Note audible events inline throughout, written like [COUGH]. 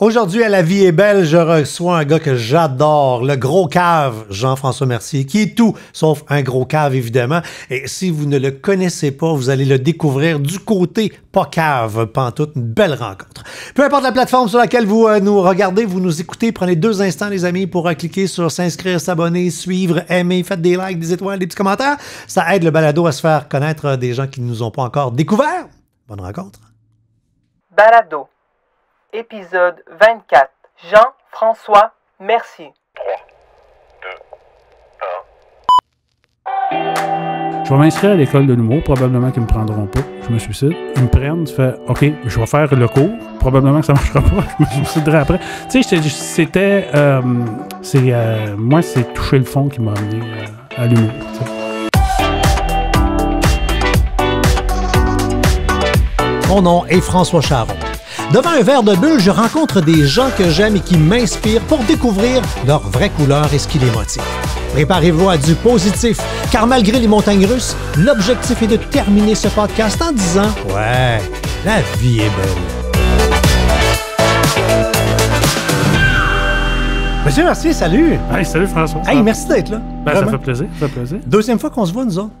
Aujourd'hui, à La vie est belle, je reçois un gars que j'adore, le gros cave Jean-François Mercier, qui est tout sauf un gros cave, évidemment. Et si vous ne le connaissez pas, vous allez le découvrir du côté pas cave, pantoute, une belle rencontre. Peu importe la plateforme sur laquelle vous euh, nous regardez, vous nous écoutez, prenez deux instants, les amis, pour euh, cliquer sur s'inscrire, s'abonner, suivre, aimer, faites des likes, des étoiles, des petits commentaires. Ça aide le balado à se faire connaître euh, des gens qui ne nous ont pas encore découvert. Bonne rencontre. Balado épisode 24. Jean-François merci. 3, 2, 1. Je vais m'inscrire à l'école de l'humour, probablement qu'ils me prendront pas. Je me suicide. Ils me prennent, je fais OK, je vais faire le cours. Probablement que ça ne [LAUGHS] marchera pas. Je me suiciderai après. Tu sais, c'était. Euh, euh, moi, c'est toucher le fond qui m'a amené euh, à l'humour. Mon nom est François Charon. Devant un verre de bulle, je rencontre des gens que j'aime et qui m'inspirent pour découvrir leur vraie couleur et ce qui les motive. Préparez-vous à du positif, car malgré les montagnes russes, l'objectif est de terminer ce podcast en disant Ouais, la vie est belle. Monsieur Mercier, salut! Hey, salut François! Hey, merci d'être là. Ben, ça, fait plaisir, ça fait plaisir. Deuxième fois qu'on se voit, nous autres.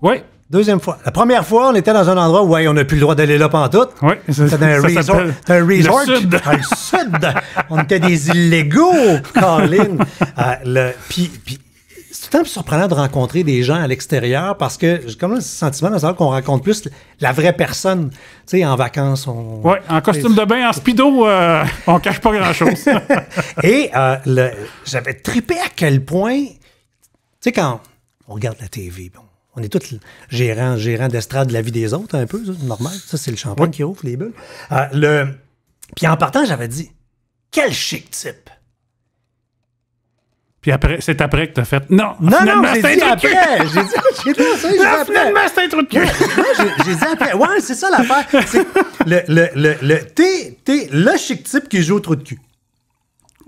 Oui, Deuxième fois. La première fois, on était dans un endroit où on n'a plus le droit d'aller là pantoute. Oui, c'était un, resort. un resort. Le [LAUGHS] sud. on était des illégaux, [LAUGHS] Colin. Euh, puis, c'est tout le temps surprenant de rencontrer des gens à l'extérieur parce que j'ai comme le sentiment de savoir qu'on rencontre plus la vraie personne. Tu sais, en vacances, on. Oui, en costume de bain, en speedo, euh, on cache pas grand-chose. [LAUGHS] Et euh, j'avais trippé à quel point, tu sais, quand on regarde la TV, bon on est tous gérants, gérants d'estrade de la vie des autres, un peu, normal. Ça, c'est le champagne qui ouvre les bulles. Euh, le... Puis en partant, j'avais dit Quel chic type! Puis après, c'est après que t'as fait. Non, non, non, j'ai dit après. J'ai dit, j'ai dit après. c'est un de cul. j'ai dit après. Ouais, c'est ça l'affaire. le, le, le, le, t'es, le chic type qui joue au trou de cul.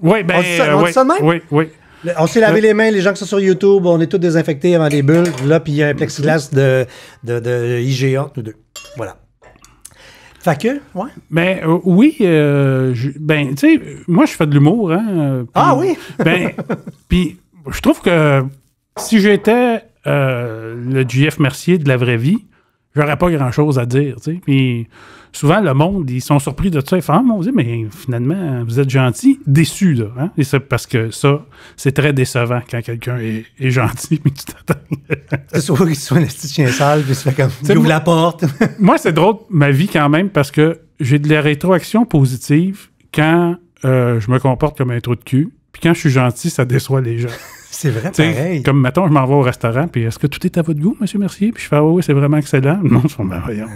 Oui, ben, on Oui, euh, oui. On s'est lavé les mains, les gens qui sont sur YouTube, on est tous désinfectés avant les bulles. Là, puis il y a un plexiglas mm-hmm. de, de, IGA entre nous deux. Voilà. Fait que, ouais. Ben euh, oui, euh, ben tu sais, moi je fais de l'humour, hein. ah oui. [LAUGHS] ben puis je trouve que si j'étais euh, le GF Mercier de la vraie vie, j'aurais pas grand chose à dire, tu sais. Puis souvent, le monde, ils sont surpris de ça. Ils font Ah, mais finalement, vous êtes gentil, déçu, là. Hein. Et parce que ça, c'est très décevant quand quelqu'un est, gentil, mais [LAUGHS] tu t'attends. c'est sûr qu'il soit un petit chien sale, puis fait comme. Il ouvre la porte. [LAUGHS] moi, c'est drôle, ma vie, quand même, parce que j'ai de la rétroaction positive quand euh, je me comporte comme un trou de cul. Puis quand je suis gentil, ça déçoit les gens. C'est vrai, pareil. Comme, mettons, je m'en vais au restaurant, puis est-ce que tout est à votre goût, monsieur Mercier? Puis je fais, ah oui, c'est vraiment excellent. Non, ils sont merveilleux.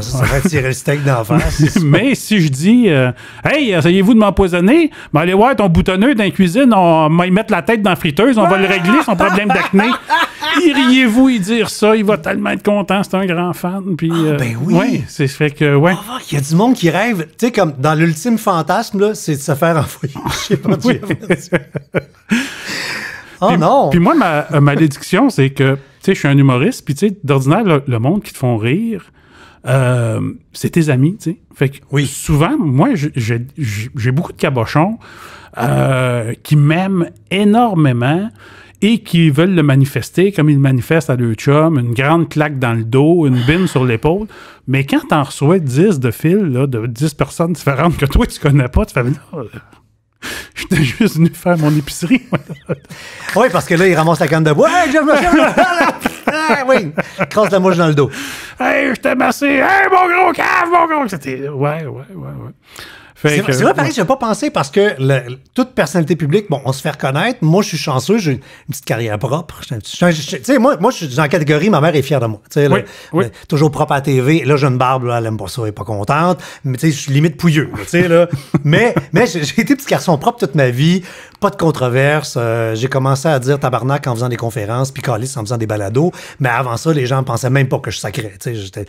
ça, va le steak d'en [LAUGHS] Mais si je dis, euh, hey, essayez-vous de m'empoisonner, ben, allez voir ton boutonneux dans la cuisine, on va mettre la tête dans la friteuse, on va le régler, son problème d'acné. Iriez-vous y dire ça, il va tellement être content, c'est un grand fan. Puis, ah, euh, ben oui. c'est fait que, ouais. Oh, il y a du monde qui rêve, tu sais, comme dans l'ultime fantasme, là, c'est de se faire envoyer. [LAUGHS] Ah, puis, moi, ma euh, malédiction, c'est que, tu sais, je suis un humoriste, puis tu sais, d'ordinaire, le, monde qui te font rire, euh, c'est tes amis, tu sais. Fait que souvent, moi, j'ai beaucoup de cabochons euh, qui m'aiment énormément et qui veulent le manifester comme ils le manifestent à deux chums, une grande claque dans le dos, une bine sur l'épaule. Mais quand t'en reçois 10 de fil, là, de 10 personnes différentes que toi, tu connais pas, tu fais... [LAUGHS] Je t'ai juste venu faire mon épicerie. [LAUGHS] oui, parce que là, il ramasse la canne de bois. Hey, Jeff, ah, [LAUGHS] oui, crasse la mouche dans le dos. Hey, je t'ai massé. Hey, mon gros cave, mon gros. C'était. Ouais, ouais, ouais, ouais. C'est vrai, pareil, j'ai pas pensé parce que toute personnalité publique, bon, on se fait reconnaître. Moi, je suis chanceux, j'ai une petite carrière propre. Tu moi, moi, je suis dans la catégorie, ma mère est fière de moi. toujours propre à la TV. Là, j'ai une barbe, là, elle aime pas ça, elle est pas contente. Mais tu je suis limite pouilleux, tu là. [LAUGHS] mais mais j'ai été petit garçon propre toute ma vie pas de controverse. Euh, j'ai commencé à dire tabarnak en faisant des conférences, puis calice en faisant des balados. Mais avant ça, les gens pensaient même pas que je sacrais. J'étais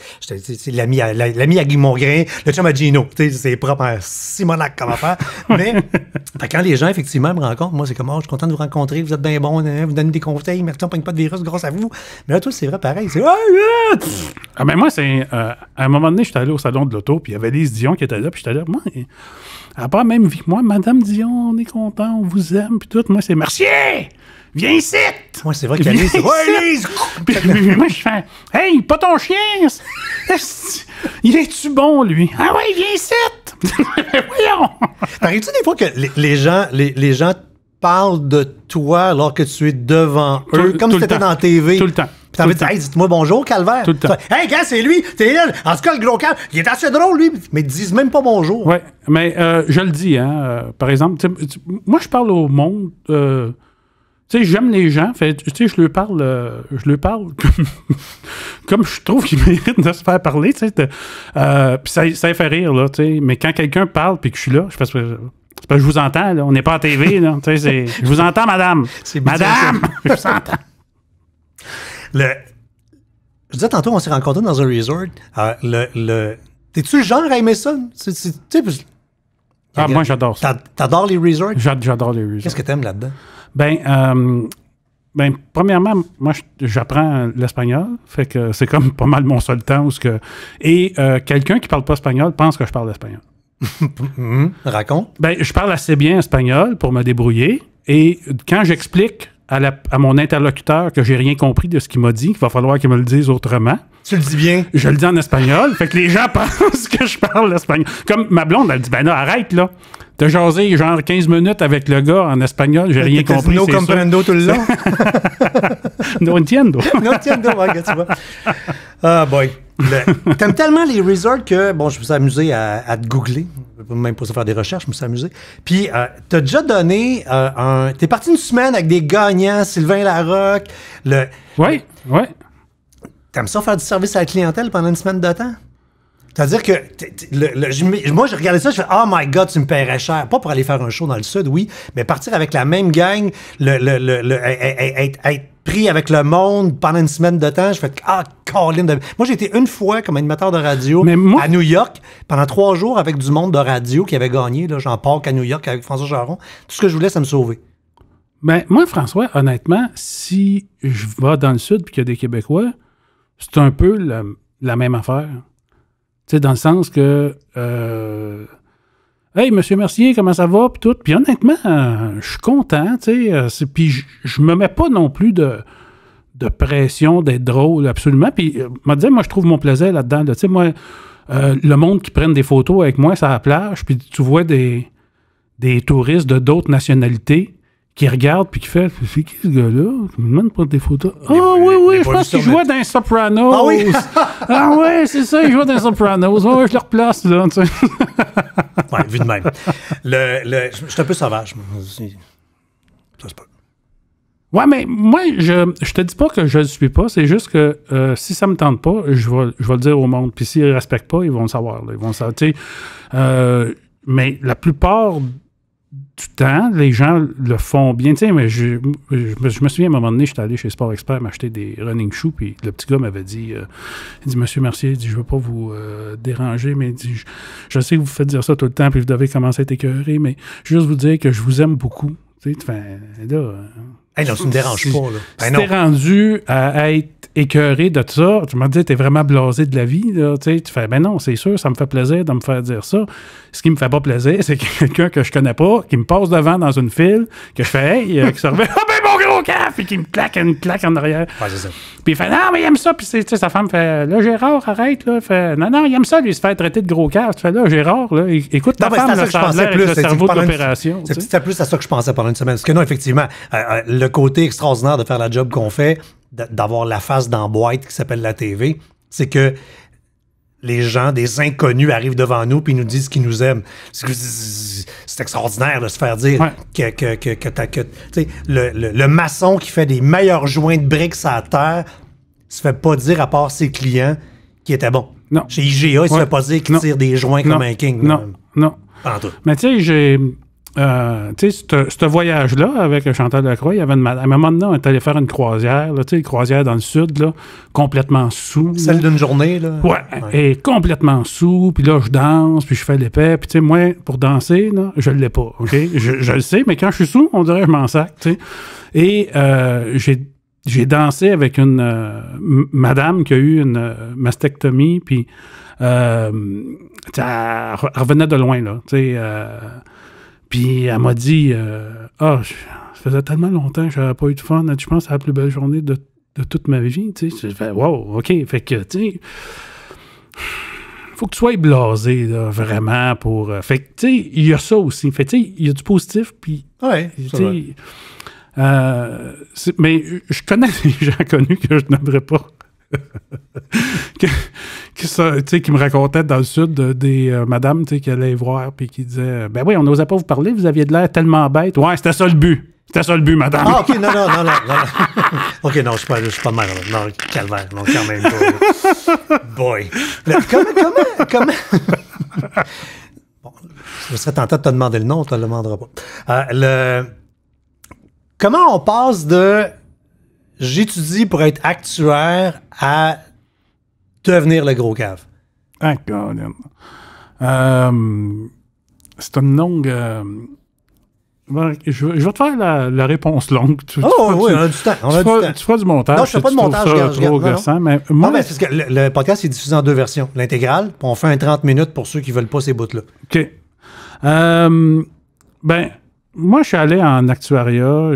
l'ami à, à Guy Mongrain, le chum à Gino. C'est propre à Simonac comment faire [LAUGHS] Mais quand les gens, effectivement, me rencontrent, moi, c'est comme, oh, je suis content de vous rencontrer, vous êtes bien bon, hein, vous donnez des conseils, merci, on prend pas de virus grâce à vous. Mais là, tout, c'est vrai pareil. C'est, oh, ah, ben moi, c'est. Euh, à un moment donné, j'étais allé au salon de l'auto, puis il y avait Lise Dion qui était là, puis je j'étais là, moi. À part même moi. Madame Dion, on est content, on vous aime, puis tout. Moi, c'est Mercier! Viens ici! Moi, c'est vrai qu'elle c'est. [LAUGHS] puis, moi, je fais Hey, pas ton chien! [LAUGHS] Il est-tu bon, lui? Ah ouais, viens ici! [LAUGHS] Voyons! T'arrives-tu des fois que les, gens, les gens parle de toi alors que tu es devant eux, comme si étais dans la TV. Tout le temps. Puis t'as envie de dire, dites-moi bonjour, Calvaire. Tout le temps. Hey, c'est lui, t'es là. En tout cas, le gros calme, il est assez drôle, lui. Mais ils disent même pas bonjour. Ouais, mais euh, je le dis, hein. Euh, par exemple, moi, je parle au monde. Euh, tu sais, j'aime les gens. tu sais, je lui parle, je lui parle [LAUGHS] comme, je trouve qu'il mérite de se faire parler. Tu sais, puis ça, ça fait rire là. Tu sais, mais quand quelqu'un parle puis que je suis là, je fais je vous entends, on n'est pas à TV. Là. je vous entends, madame. [LAUGHS] Madame! [LAUGHS] je vous entends. Le... Je disais tantôt, on s'est rencontrés dans un resort. Euh, le, le... T'es-tu le genre à aimer ça? Ah, moi, j'adore ça. T'adores les resorts? J'adore les resorts. Qu'est-ce que t'aimes là-dedans? Ben, euh, ben, premièrement, moi, j'apprends euh, l'espagnol. Fait que c'est comme pas mal mon seul temps. Où que... Et quelqu'un qui parle pas espagnol pense que je parle espagnol. [LAUGHS] Raconte. Ben, je parle assez bien espagnol pour me débrouiller. Et quand j'explique à, mon interlocuteur que j'ai rien compris de ce qu'il m'a dit, qu'il va falloir qu'il me le dise autrement. Tu le dis bien. Je le dis en espagnol. fait que les gens [LAUGHS] pensent que je parle l'espagnol. Comme ma blonde, elle dit Ben non, arrête là. T'as jasé genre 15 minutes avec le gars en espagnol, j'ai rien compris. No comprendo tout le [LAUGHS] no entiendo. no entiendo, tu vois. Ah, boy. [LAUGHS] T'aimes tellement les resorts que, bon, je me suis amusé à, te googler. Même pas ça faire des recherches, je me suis amusé. Puis, euh, t'as déjà donné euh, un. T'es parti une semaine avec des gagnants, Sylvain Larocque. Le... Oui, oui. T'aimes ça faire du service à la clientèle pendant une semaine de temps? C'est-à-dire que moi, je regardais ça, je fais Oh my God, tu me paierais cher. Pas pour aller faire un show dans le Sud, oui, mais partir avec la même gang, le, le, le, pris avec le monde pendant une semaine de temps. Je fais ah Colin. Moi j'ai été une fois comme animateur de radio à New York pendant trois jours avec du monde de radio qui avait gagné là, j'en parle à New York avec François Jaron. Tout ce que je voulais, ça me sauver. – Ben moi François, honnêtement, si je vais dans le sud et qu'il y a des Québécois, c'est un peu la, même affaire. Tu sais dans le sens que euh, Hey, monsieur Mercier, comment ça va? Puis tout. honnêtement, euh, je suis content, tu sais. Euh, puis je me mets pas non plus de, de pression d'être drôle, absolument. Puis, euh, m'a dit, moi, je trouve mon plaisir là-dedans. Tu sais, moi, le monde qui prenne des photos avec moi ça la plage, puis tu vois des, des touristes de d'autres nationalités qui regarde puis qui fait C'est qui ce gars-là Tu me demande de prendre des photos. Ah oui, oui, je pense qu'il jouait dans Sopranos. Ah oui [LAUGHS] Ah c'est ça, il jouait dans Sopranos. où je le replace, là, tu [LAUGHS] vu de même. Le, je suis un peu sauvage. Ça se peut. Ouais, mais moi, je, je te dis pas que je le suis pas. C'est juste que euh, si ça me tente pas, je vais, je vais le dire au monde. Puis s'ils respectent pas, ils vont le savoir. Ils vont le savoir. Euh, mais la plupart le temps, les gens le font bien. Tu sais, mais je, me souviens à un moment donné, j'étais allé chez Sport Expert m'acheter des running shoes, puis le petit gars m'avait dit, euh, il dit, Monsieur Mercier, dit, je veux pas vous euh, déranger, mais dit, je, sais que vous faites dire ça tout le temps, puis vous devez commencer à être écœuré, mais juste vous dire que je vous aime beaucoup. Tu sais, là... non, ça me dérange pas. Là. Ben rendu à être écœuré de ça. Tu m'as dit, t'es vraiment blasé de la vie. Là, tu fais, ben non, c'est sûr, ça me fait plaisir de me faire dire ça. Ce qui me fait pas plaisir, c'est [LAUGHS] quelqu'un que je connais pas, qui me passe devant dans une file, que je fais, hey, euh, qui se remet, [LAUGHS] ah oh, ben mon gros caf, puis qui me claque une claque en arrière. Puis il fait, non, mais il aime ça. Puis sa femme fait, là, Gérard, arrête. Là. fait, non, non, il aime ça, lui, se faire traiter de gros caf. Tu fais, là, Gérard, là, écoute, ta femme, ça, ça, plus, le cerveau de C'était plus à ça que je pensais pendant une semaine. Parce que non, effectivement, euh, euh, le côté extraordinaire de faire la job qu'on fait, d'avoir la face dans boîte qui s'appelle la TV, c'est que les gens, des inconnus arrivent devant nous puis nous disent qu'ils nous aiment. C'est extraordinaire de se faire dire que, que, que, que, le, maçon qui fait des meilleurs joints de briques à terre se fait pas dire à part ses clients qu'il était bon. Non. Chez IGA, il se fait pas dire qu'il tire des joints comme un king. Non, non. non. Mais tu sais, j'ai euh, tu sais, ce voyage-là avec Chantal Lacroix, il y avait une, à un moment donné, on est allé faire une croisière, tu sais, une croisière dans le sud, là, complètement sous. Celle d'une journée, là. Ouais, et complètement sous, puis là, je danse, puis je fais l'épée, puis tu sais, moi, pour danser, là, je l'ai pas, OK? [LAUGHS] je, le sais, mais quand je suis sous, on dirait que je m'en sac, Et euh, j'ai j'ai dansé avec une euh, madame qui a eu une mastectomie, puis elle revenait de loin, là. tu sais... Puis elle m'a dit euh, ah, ça faisait tellement longtemps que j'avais pas eu de fun. Je pense que c'est la plus belle journée de, toute ma vie. Tu sais. Wow, OK. Fait que, tu faut que tu sois blasé, vraiment, pour. Euh, fait que, tu sais, il y a ça aussi. Fait tu il y a du positif, puis. Ouais, euh, mais je connais [LAUGHS] des gens connus que je n'aimerais pas. [LAUGHS] qui, sais qui me racontait dans le sud des euh, tu madames qui allaient voir puis qui disaient euh, Ben oui, on n'osait pas vous parler, vous aviez de l'air tellement bête. Ouais, c'était ça le but. C'était ça le but, madame. Ah, OK, non, non, non, non. non. OK, non, je suis pas, pas mal. Non, calvaire, non, quand même Boy. comment, comment, comment. bon, je serais tenté de te demander le nom, Tu te le demandera pas. Euh, le... Comment on passe de j'étudie pour être actuaire à devenir le gros cave. Ah, God. Euh, c'est une longue. Euh, je, vais te faire la, réponse longue. oh, oui, on a du temps. du tu, feras, du montage. Non, je ne fais pas de montage. le, podcast est diffusé en deux versions. L'intégrale, puis on fait un 30 minutes pour ceux qui ne veulent pas ces bouts-là. OK. Euh, ben, moi, je suis allé en actuariat.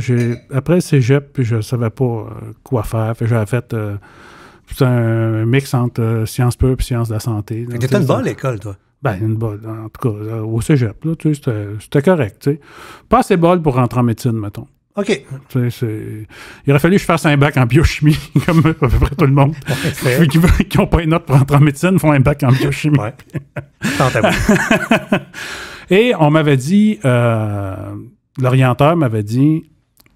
après c'est JEP, puis je ne savais pas euh, quoi faire. J'avais fait c'est un mix entre euh, sciences pures et sciences de la santé. T'étais une bonne école, toi? Ben, une bonne, en tout cas, euh, au cégep, là, tu c'était correct, tu sais. Pas assez bol pour rentrer en médecine, mettons. OK. Tu sais, il aurait fallu que je fasse un bac en biochimie, [LAUGHS] comme euh, à peu près tout le monde. ceux qui n'ont pas une note pour rentrer en médecine font un bac en biochimie. Ouais. [LAUGHS] Et on m'avait dit, l'orienteur m'avait dit,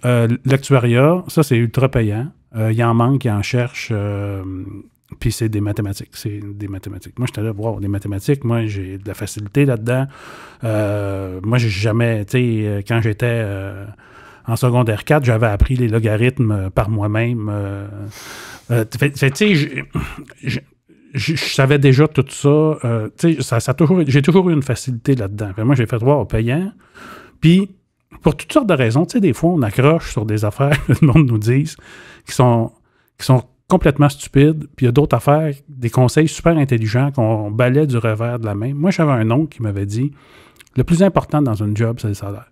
euh, l'actuariat, ça, c'est ultra payant. Euh, il en manque, il en cherche. Euh, puis c'est des mathématiques. C'est des mathématiques. Moi, j'étais là, wow, des mathématiques. Moi, j'ai de la facilité là-dedans. Euh, moi, j'ai jamais, tu sais, quand j'étais en secondaire 4, j'avais appris les logarithmes par moi-même. tu sais, je, savais déjà tout ça. sais, ça, ça toujours, j'ai toujours eu une facilité là-dedans. Moi, j'ai fait droit au payant. Puis, pour toutes sortes de raisons. Tu sais, des fois, on accroche sur des affaires que le monde nous dit, qui sont, sont complètement stupides. Puis il y a d'autres affaires, des conseils super intelligents qu'on balait du revers de la main. Moi, j'avais un oncle qui m'avait dit le plus important dans un job, c'est le salaire.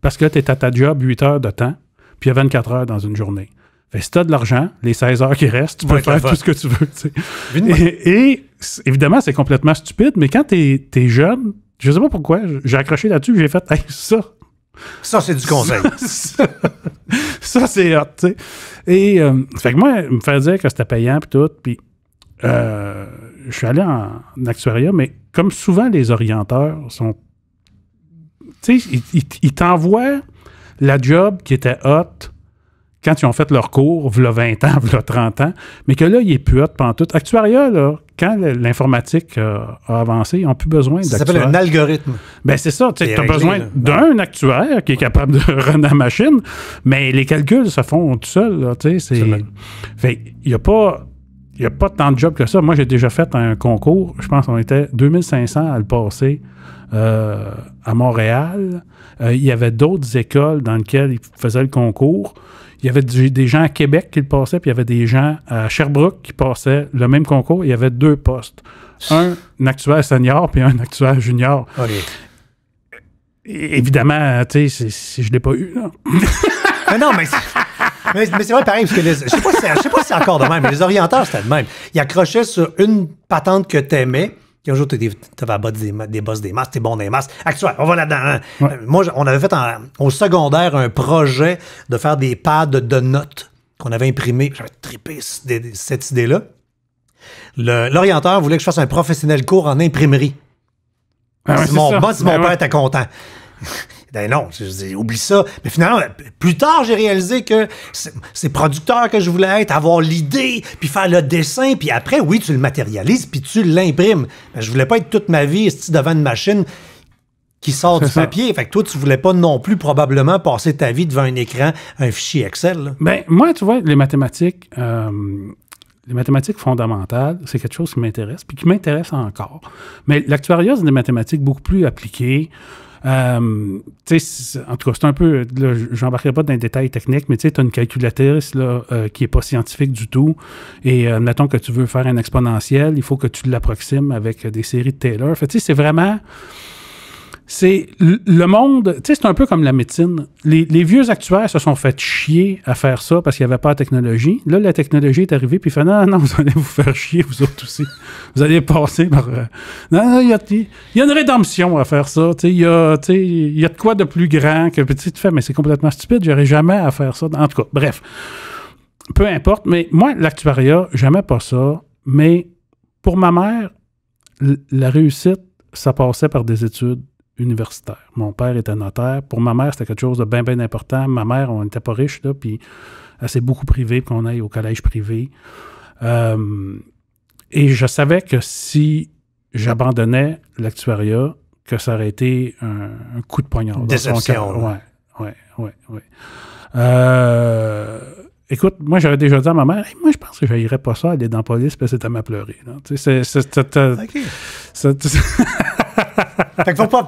Parce que tu es à ta job 8 heures de temps, puis il y a 24 heures dans une journée. Fait, si tu as de l'argent, les 16 heures qui restent, tu peux faire tout ce que tu veux. et, évidemment, c'est complètement stupide, mais quand tu es, jeune, je sais pas pourquoi, j'ai accroché là-dessus, j'ai fait ça, ça, c'est du conseil. ça, c'est hot, tu Et, euh, fait que moi, me faire dire que c'était payant, puis tout, puis euh, je suis allé en, actuariat, mais comme souvent, les orienteurs sont. Tu sais, ils, t'envoient la job qui était hot quand ils ont fait leur cours, v'là 20 ans, v'là 30 ans, mais que là, il est plus hot tout. Actuariat, là, quand l'informatique a avancé, ils n'ont plus besoin d'actuaires. Ça s'appelle un algorithme. Ben c'est ça. Tu as besoin d'un actuaire qui est capable de [LAUGHS] rendre la machine, mais les calculs se font tout seuls. Fait il n'y a pas. Il a pas tant de jobs que ça. Moi, j'ai déjà fait un concours. Je pense qu'on était 2500 à le passer euh, à Montréal. Euh, il y avait d'autres écoles dans lesquelles ils faisaient le concours il y avait des gens à Québec qui le passaient, puis il y avait des gens à Sherbrooke qui passaient le même concours. Il y avait deux postes. Un, actuel senior, puis un actuel junior. Évidemment, tu sais, je ne l'ai pas eu. [LAUGHS] mais non, mais... Mais, c'est vrai pareil, parce que les, je sais pas si, sais pas si c'est encore de même, mais les orienteurs, c'était de même. Ils accrochaient sur une patente que tu aimais, il y a toujours des, des, des boss des masses, t'es bon des masses. Actuel, on va là-dedans. Hein. Euh, moi, on avait fait au secondaire un projet de faire des pads de notes qu'on avait imprimés. J'avais trippé cette idée-là. L'orienteur voulait que je fasse un professionnel cours en imprimerie. Ah, mon, boss, mon ben père était content ben non, je oublie ça. Mais finalement, plus tard, j'ai réalisé que c'est producteur que je voulais être, avoir l'idée, puis faire le dessin, puis après, oui, tu le matérialises, puis tu l'imprimes. Mais ben, je voulais pas être toute ma vie devant une machine qui sort du papier. Fait que toi, tu voulais pas non plus probablement passer ta vie devant un écran, un fichier Excel. Ben, moi, tu vois, les mathématiques, euh, les mathématiques fondamentales, c'est quelque chose qui m'intéresse, puis qui m'intéresse encore. Mais l'actuariat, c'est des mathématiques beaucoup plus appliquées. Euh, en tout cas, c'est un peu. J'embarquerai pas dans les détails techniques, mais tu as une calculatrice là, euh, qui n'est pas scientifique du tout. Et euh, que tu veux faire un exponentiel, il faut que tu l'approximes avec des séries de Taylor. Fait c'est vraiment c'est le monde, tu sais, c'est un peu comme la médecine. Les, vieux actuaires se sont fait chier à faire ça parce qu'il n'y avait pas de technologie. Là, la technologie est arrivée, puis il non, non, vous allez vous faire chier, vous autres aussi. Vous allez passer par. Euh, non, non, il y, a, une rédemption à faire ça. Tu sais, il y a, y a de quoi de plus grand que. Tu fait, mais c'est complètement stupide, j'aurais jamais à faire ça. En tout cas, bref. Peu importe, mais moi, l'actuariat, jamais pas ça. Mais pour ma mère, la réussite, ça passait par des études universitaire. Mon père était notaire. Pour ma mère, c'était quelque chose de bien, bien important. Ma mère, on n'était pas riche, là, puis elle s'est beaucoup privée pour qu'on aille au collège privé. Euh, et je savais que si j'abandonnais l'actuariat, que ça aurait été un, coup de poignard. Déception. Ouais, ouais, ouais, ouais. Euh, écoute, moi, j'avais déjà dit à ma mère, moi, je pense que je n'irai pas ça, aller dans la police, parce que c'était ma pleurer. Tu sais, c'est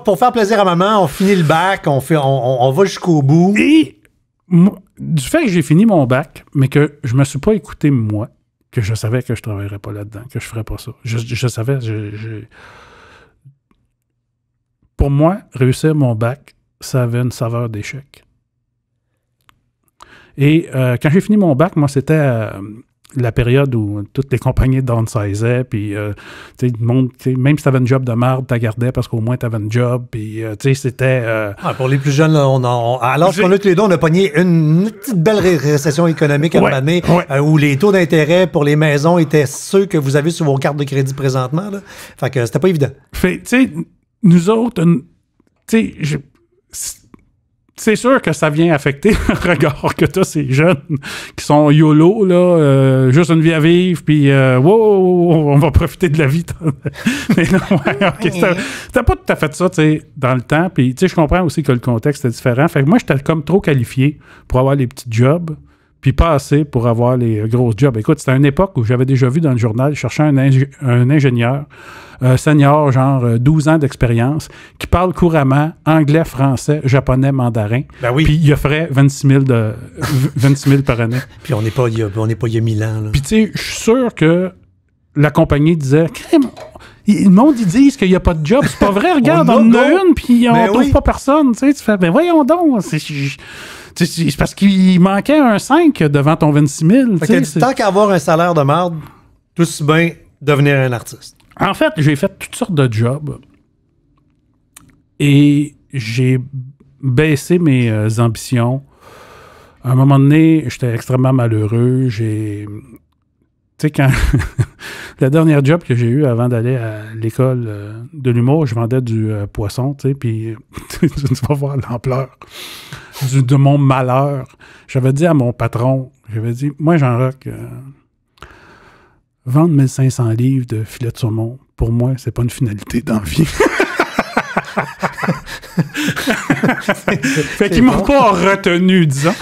pour, faire plaisir à maman, on finit le bac, on, fait, on, va jusqu'au bout. Et du fait que j'ai fini mon bac, mais que je me suis pas écouté moi, que je savais que je travaillerais pas là-dedans, que je ferais pas ça. Je, savais, pour moi, réussir mon bac, ça avait une saveur d'échec. Et euh, quand j'ai fini mon bac, moi, c'était euh, la période où toutes les compagnies downsizaient, puis euh, le monde, même si t'avais une job de merde, t'as gardais parce qu'au moins t'avais une job, puis euh, tu sais, c'était... Euh, ah, pour les plus jeunes, là, on, on, alors qu'on a tous les deux, on a pogné une petite belle récession économique à l'année euh, année, où les taux d'intérêt pour les maisons étaient ceux que vous avez sur vos cartes de crédit présentement, là. Fait que c'était pas évident. Fait, tu sais, nous autres, tu sais, c'est sûr que ça vient affecter [LAUGHS] le regard que t'as ces jeunes qui sont YOLO, là, euh, juste une vie à vivre, puis euh, wow, on va profiter de la vie. [LAUGHS] Mais non, T'as pas tout à fait ça, tu dans le temps. Puis, tu sais, je comprends aussi que le contexte est différent. Fait que moi, j'étais comme trop qualifié pour avoir les petits jobs puis pas assez pour avoir les grosses jobs. Écoute, c'était une époque où j'avais déjà vu dans le journal, je cherchais un, un ingénieur euh, senior, genre 12 euh, ans d'expérience, qui parle couramment anglais, français, japonais, mandarin. Ben oui. Puis il offrait 26 de, 26 000 par année. puis on n'est pas, il y a, on pas 1000 ans. Puis tu sais, je suis sûr que la compagnie disait le monde, ils disent qu'il n'y a pas de job. C'est pas vrai, [LAUGHS] regarde, on, en a une, puis on ne ben trouve pas personne. Tu sais, tu fais, ben voyons donc. C'est parce qu'il manquait un 5 devant ton 26 000. tant qu'avoir un salaire de merde, tout si bien devenir un artiste. En fait, j'ai fait toutes sortes de jobs et j'ai baissé mes euh, ambitions. À un moment donné, j'étais extrêmement malheureux. J'ai tu sais, quand [LAUGHS] la dernière job que j'ai eu avant d'aller à l'école euh, de l'humour, je vendais du euh, poisson, tu sais, puis [LAUGHS] tu vas voir l'ampleur de mon malheur. J'avais dit à mon patron, j'avais dit, moi, jean roc euh, vendre 1500 livres de filet de saumon, pour moi, c'est pas une finalité d'envie. [LAUGHS] fait qu'ils m'ont pas retenu, disons.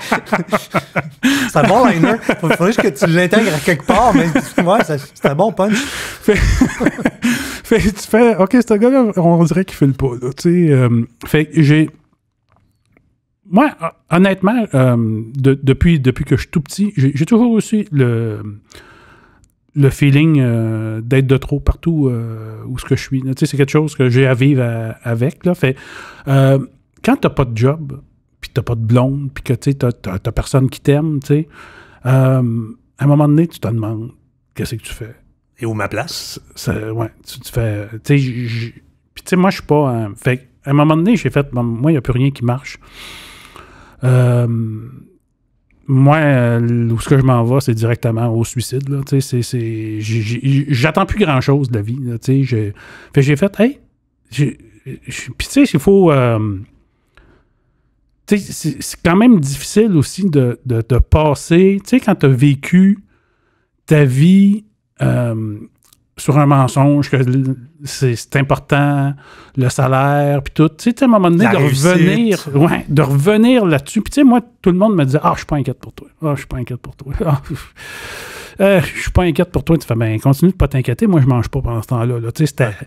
[LAUGHS] c'est un bon liner. Il faudrait que tu l'intègres à quelque part, mais ouais, c'est un bon punch. Fait, [LAUGHS] fait, tu fais, OK, un gars on dirait qu'il fait le Là, tu sais, euh, fait j'ai. Moi, honnêtement, euh, depuis, depuis que je suis tout petit, j'ai toujours aussi le le feeling euh, d'être de trop partout où ce que je suis. Tu sais, c'est quelque chose que j'ai à vivre avec. Là. Fait, quand tu n'as pas de job, puis t'as pas de blonde, puis que tu t'as, personne qui t'aime, tu sais, euh, à un moment donné, tu te demandes qu'est-ce que tu fais. Et où ma place? ouais, tu, fais. Euh, tu sais, puis tu sais, moi, je suis pas. fait à un moment donné, j'ai fait, moi, il n'y a plus rien qui marche. Euh, moi, où ce que je m'en vais, c'est directement au suicide. Là, c'est, c'est, j'attends plus grand-chose de la vie. Là, j'ai, fait j'ai fait, hey, puis tu sais, il faut c'est quand même difficile aussi de, passer, tu sais, quand tu as vécu ta vie euh, sur un mensonge, que c'est important, le salaire, puis tout, tu sais, à un moment donné, de revenir, ouais, de revenir là-dessus. Puis tu sais, moi, tout le monde me disait, ah, je suis pas inquiète pour toi, ah, je suis pas inquiète pour toi. Ah, [LAUGHS] euh, je suis pas inquiète pour toi. Tu fais, ben, continue de pas t'inquiéter. Moi, je mange pas pendant ce temps-là.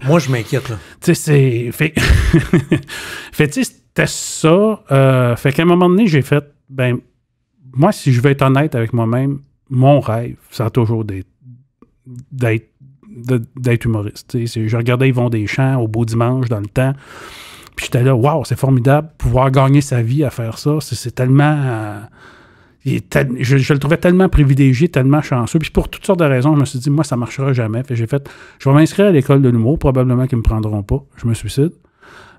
Moi, je m'inquiète. Tu sais, c'est. Fait, [LAUGHS] fait tu sais, c'était ça. Euh, fait qu'à un moment donné, j'ai fait, ben, moi, si je veux être honnête avec moi-même, mon rêve, ça a toujours d'être humoriste. Je regardais ils des champs au beau dimanche dans le temps. Puis j'étais là, waouh, c'est formidable, pouvoir gagner sa vie à faire ça. C'est tellement. Euh, je, le trouvais tellement privilégié, tellement chanceux. Puis pour toutes sortes de raisons, je me suis dit, moi, ça marchera jamais. j'ai fait, je vais m'inscrire à l'école de l'humour, probablement qu'ils me prendront pas. Je me suicide.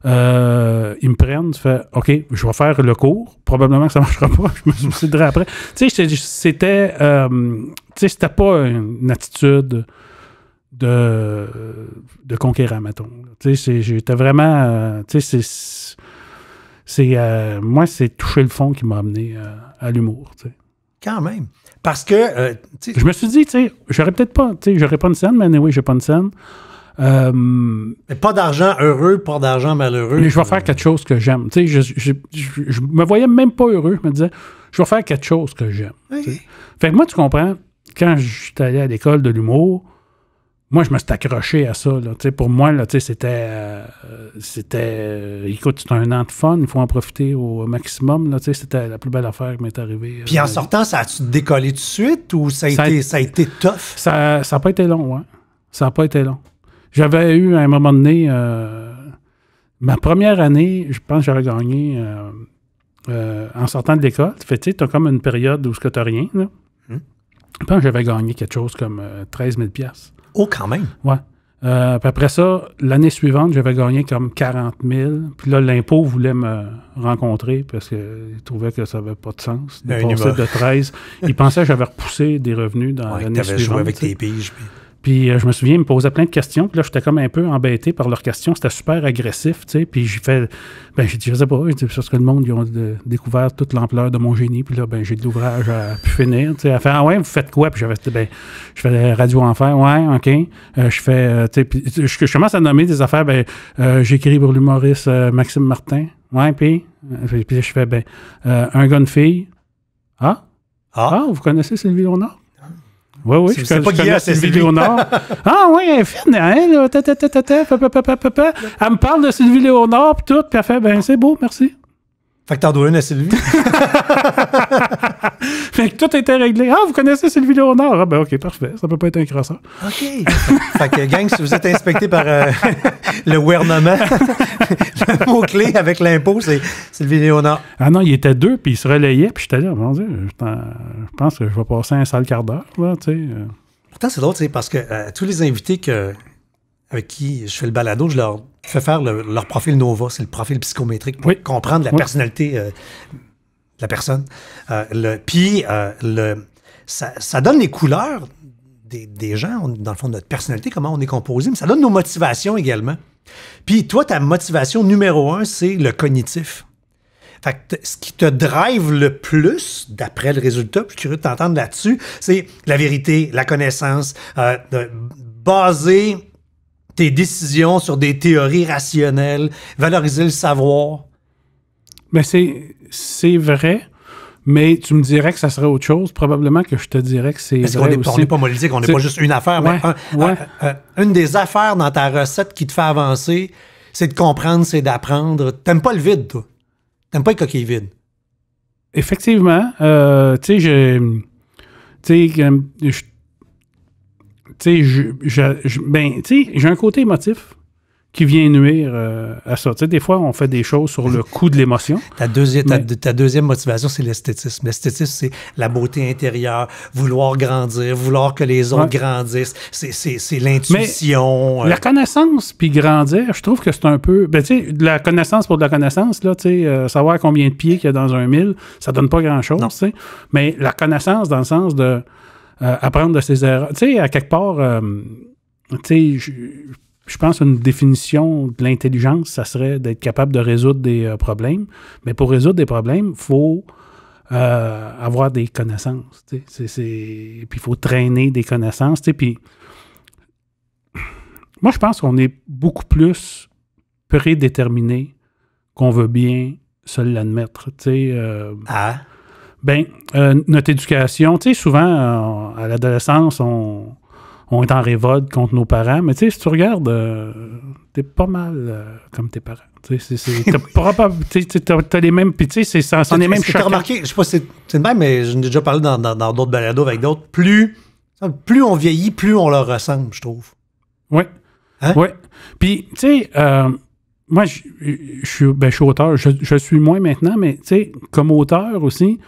Euh, ils me prennent, tu fais OK, je vais faire le cours. Probablement que ça ne [LAUGHS] marchera pas. Je me suiciderai après. Tu sais, c'était, euh, c'était pas une attitude de, de conquérant, mettons. Tu sais, j'étais vraiment. Euh, tu sais, c'est. Euh, moi, c'est toucher le fond qui m'a amené à l'humour. Quand même. Parce que. je me suis dit, tu sais, j'aurais peut-être pas. Tu sais, j'aurais pas une scène, mais oui, j'ai pas une scène. Euh, pas d'argent heureux, pas d'argent malheureux. Mais je vais faire quelque chose que j'aime. je, je, me voyais même pas heureux. Je me disais, je vais faire quelque chose que j'aime. Fait que moi, tu comprends, quand j'étais allé à l'école de l'humour, moi, je me suis accroché à ça. Pour moi, c'était. Euh, c'était. Euh, écoute, c'est un an de fun, il faut en profiter au maximum. c'était la plus belle affaire qui m'est arrivée. Euh, Puis en sortant, ça a-tu décollé tout de suite ou ça a, été, ça a été tough? Ça ça pas été long, ouais Ça n'a pas été long. J'avais eu à un moment donné, euh, ma première année, je pense que j'avais gagné euh, euh, en sortant de l'école. tu sais, tu as comme une période où tu n'as rien. Là. Hmm. Je pense que j'avais gagné quelque chose comme 13 000 Oh, quand même! Ouais. puis après ça, l'année suivante, j'avais gagné comme 40 000. Puis là, l'impôt voulait me rencontrer parce qu'il trouvait que ça n'avait pas de sens. Ben, de passer de 13. il pensait que j'avais repoussé des revenus dans ouais, l'année suivante. joué avec tes piges. Puis... Puis euh, je me souviens, ils me posaient plein de questions. Puis là, j'étais comme un peu embêté par leurs questions. C'était super agressif, tu sais. Puis j'ai fait, ben, j'ai dit, je sais pas, je parce que le monde, ils ont découvert toute l'ampleur de mon génie. Puis là, ben, j'ai de l'ouvrage à finir, tu sais, à faire, ah ouais, vous faites quoi? Puis j'avais ben, je fais Radio Enfer, ouais, OK. Euh, je fais, euh, tu sais, je, commence à nommer des affaires, ben, j'écris pour l'humoriste Maxime Martin, ouais, puis, je fais, ben, un gars, de fille. Ah? ah? ah? vous connaissez Sylvie Léonard? Oui, oui, je, je, pas connais Sylvie Léonard. [LAUGHS] ah oui, elle est fine, hein, là, ta, ta, ta, Elle me parle de Sylvie Léonard, puis tout, puis elle fait, ben c'est beau, merci. Fait que t'en dois une à Sylvie. [LAUGHS] fait que tout était réglé. Ah, vous connaissez Sylvie Léonard? Ah, ben, OK, parfait. Ça peut pas être un croissant. OK. fait que, gang, si vous êtes inspecté par euh, [LAUGHS] le gouvernement, [LAUGHS] le mot-clé avec l'impôt, c'est Sylvie Léonard. Ah non, il était deux, puis il se relayait, puis j'étais là, mon je pense que je vais passer un sale quart d'heure, là, tu sais. Euh. Pourtant, c'est drôle, tu sais, parce que euh, tous les invités que, avec qui je fais le balado, je leur faire leur profil Nova, c'est le profil psychométrique pour comprendre la personnalité euh, de la personne. Euh, puis, euh, ça, ça donne les couleurs des, des, gens, dans le fond, notre personnalité, comment on est composé, mais ça donne nos motivations également. Puis toi, ta motivation numéro un, c'est le cognitif. Fait ce qui te drive le plus, d'après le résultat, je suis curieux de t'entendre là-dessus, c'est la vérité, la connaissance, euh, basée tes décisions sur des théories rationnelles, valoriser le savoir. Mais ben, c'est, c'est vrai. Mais tu me dirais que ça serait autre chose, probablement que je te dirais que c'est. Parce qu'on n'est pas monolithique, on n'est pas juste une affaire. une des affaires dans ta recette qui te fait avancer, c'est de comprendre, c'est d'apprendre. T'aimes pas le vide, toi. T'aimes pas les coquilles vides. Effectivement. Euh, tu sais, je. Tu sais, je ben, tu sais, j'ai un côté émotif qui vient nuire euh, à ça. Tu des fois, on fait des choses sur le coup de l'émotion. [LAUGHS] Ta, ta, deuxième motivation, c'est l'esthétisme. L'esthétisme, c'est la beauté intérieure, vouloir grandir, vouloir que les autres grandissent. C'est l'intuition. Euh. La connaissance, puis grandir, je trouve que c'est un peu... Ben, tu sais, la connaissance pour de la connaissance, là, tu euh, savoir combien de pieds qu'il y a dans un mille, ça donne pas grand-chose, tu Mais la connaissance dans le sens de... Euh, apprendre de ses erreurs. Tu sais, à quelque part, euh, tu sais, je, pense une définition de l'intelligence, ça serait d'être capable de résoudre des euh, problèmes. Mais pour résoudre des problèmes, il faut avoir des connaissances. Tu sais, Puis il faut traîner des connaissances. puis moi, je pense qu'on est beaucoup plus prédéterminé qu'on veut bien se l'admettre. Tu sais, ah. Ben, euh, notre éducation, tu sais, souvent, euh, à l'adolescence, on, on, est en révolte contre nos parents, mais tu sais, si tu regardes, euh, t'es pas mal euh, comme tes parents. Tu t'as les mêmes. Puis tu sais, c'est les mêmes remarqué, je sais pas si c'est le même, mais j'en ai déjà parlé dans d'autres dans, balados avec d'autres. Plus, plus on vieillit, plus on leur ressemble, je trouve. Oui. Hein? Oui. Puis, tu sais, euh, moi, je suis ben, auteur. Je, je, suis moins maintenant, mais tu sais, comme auteur aussi,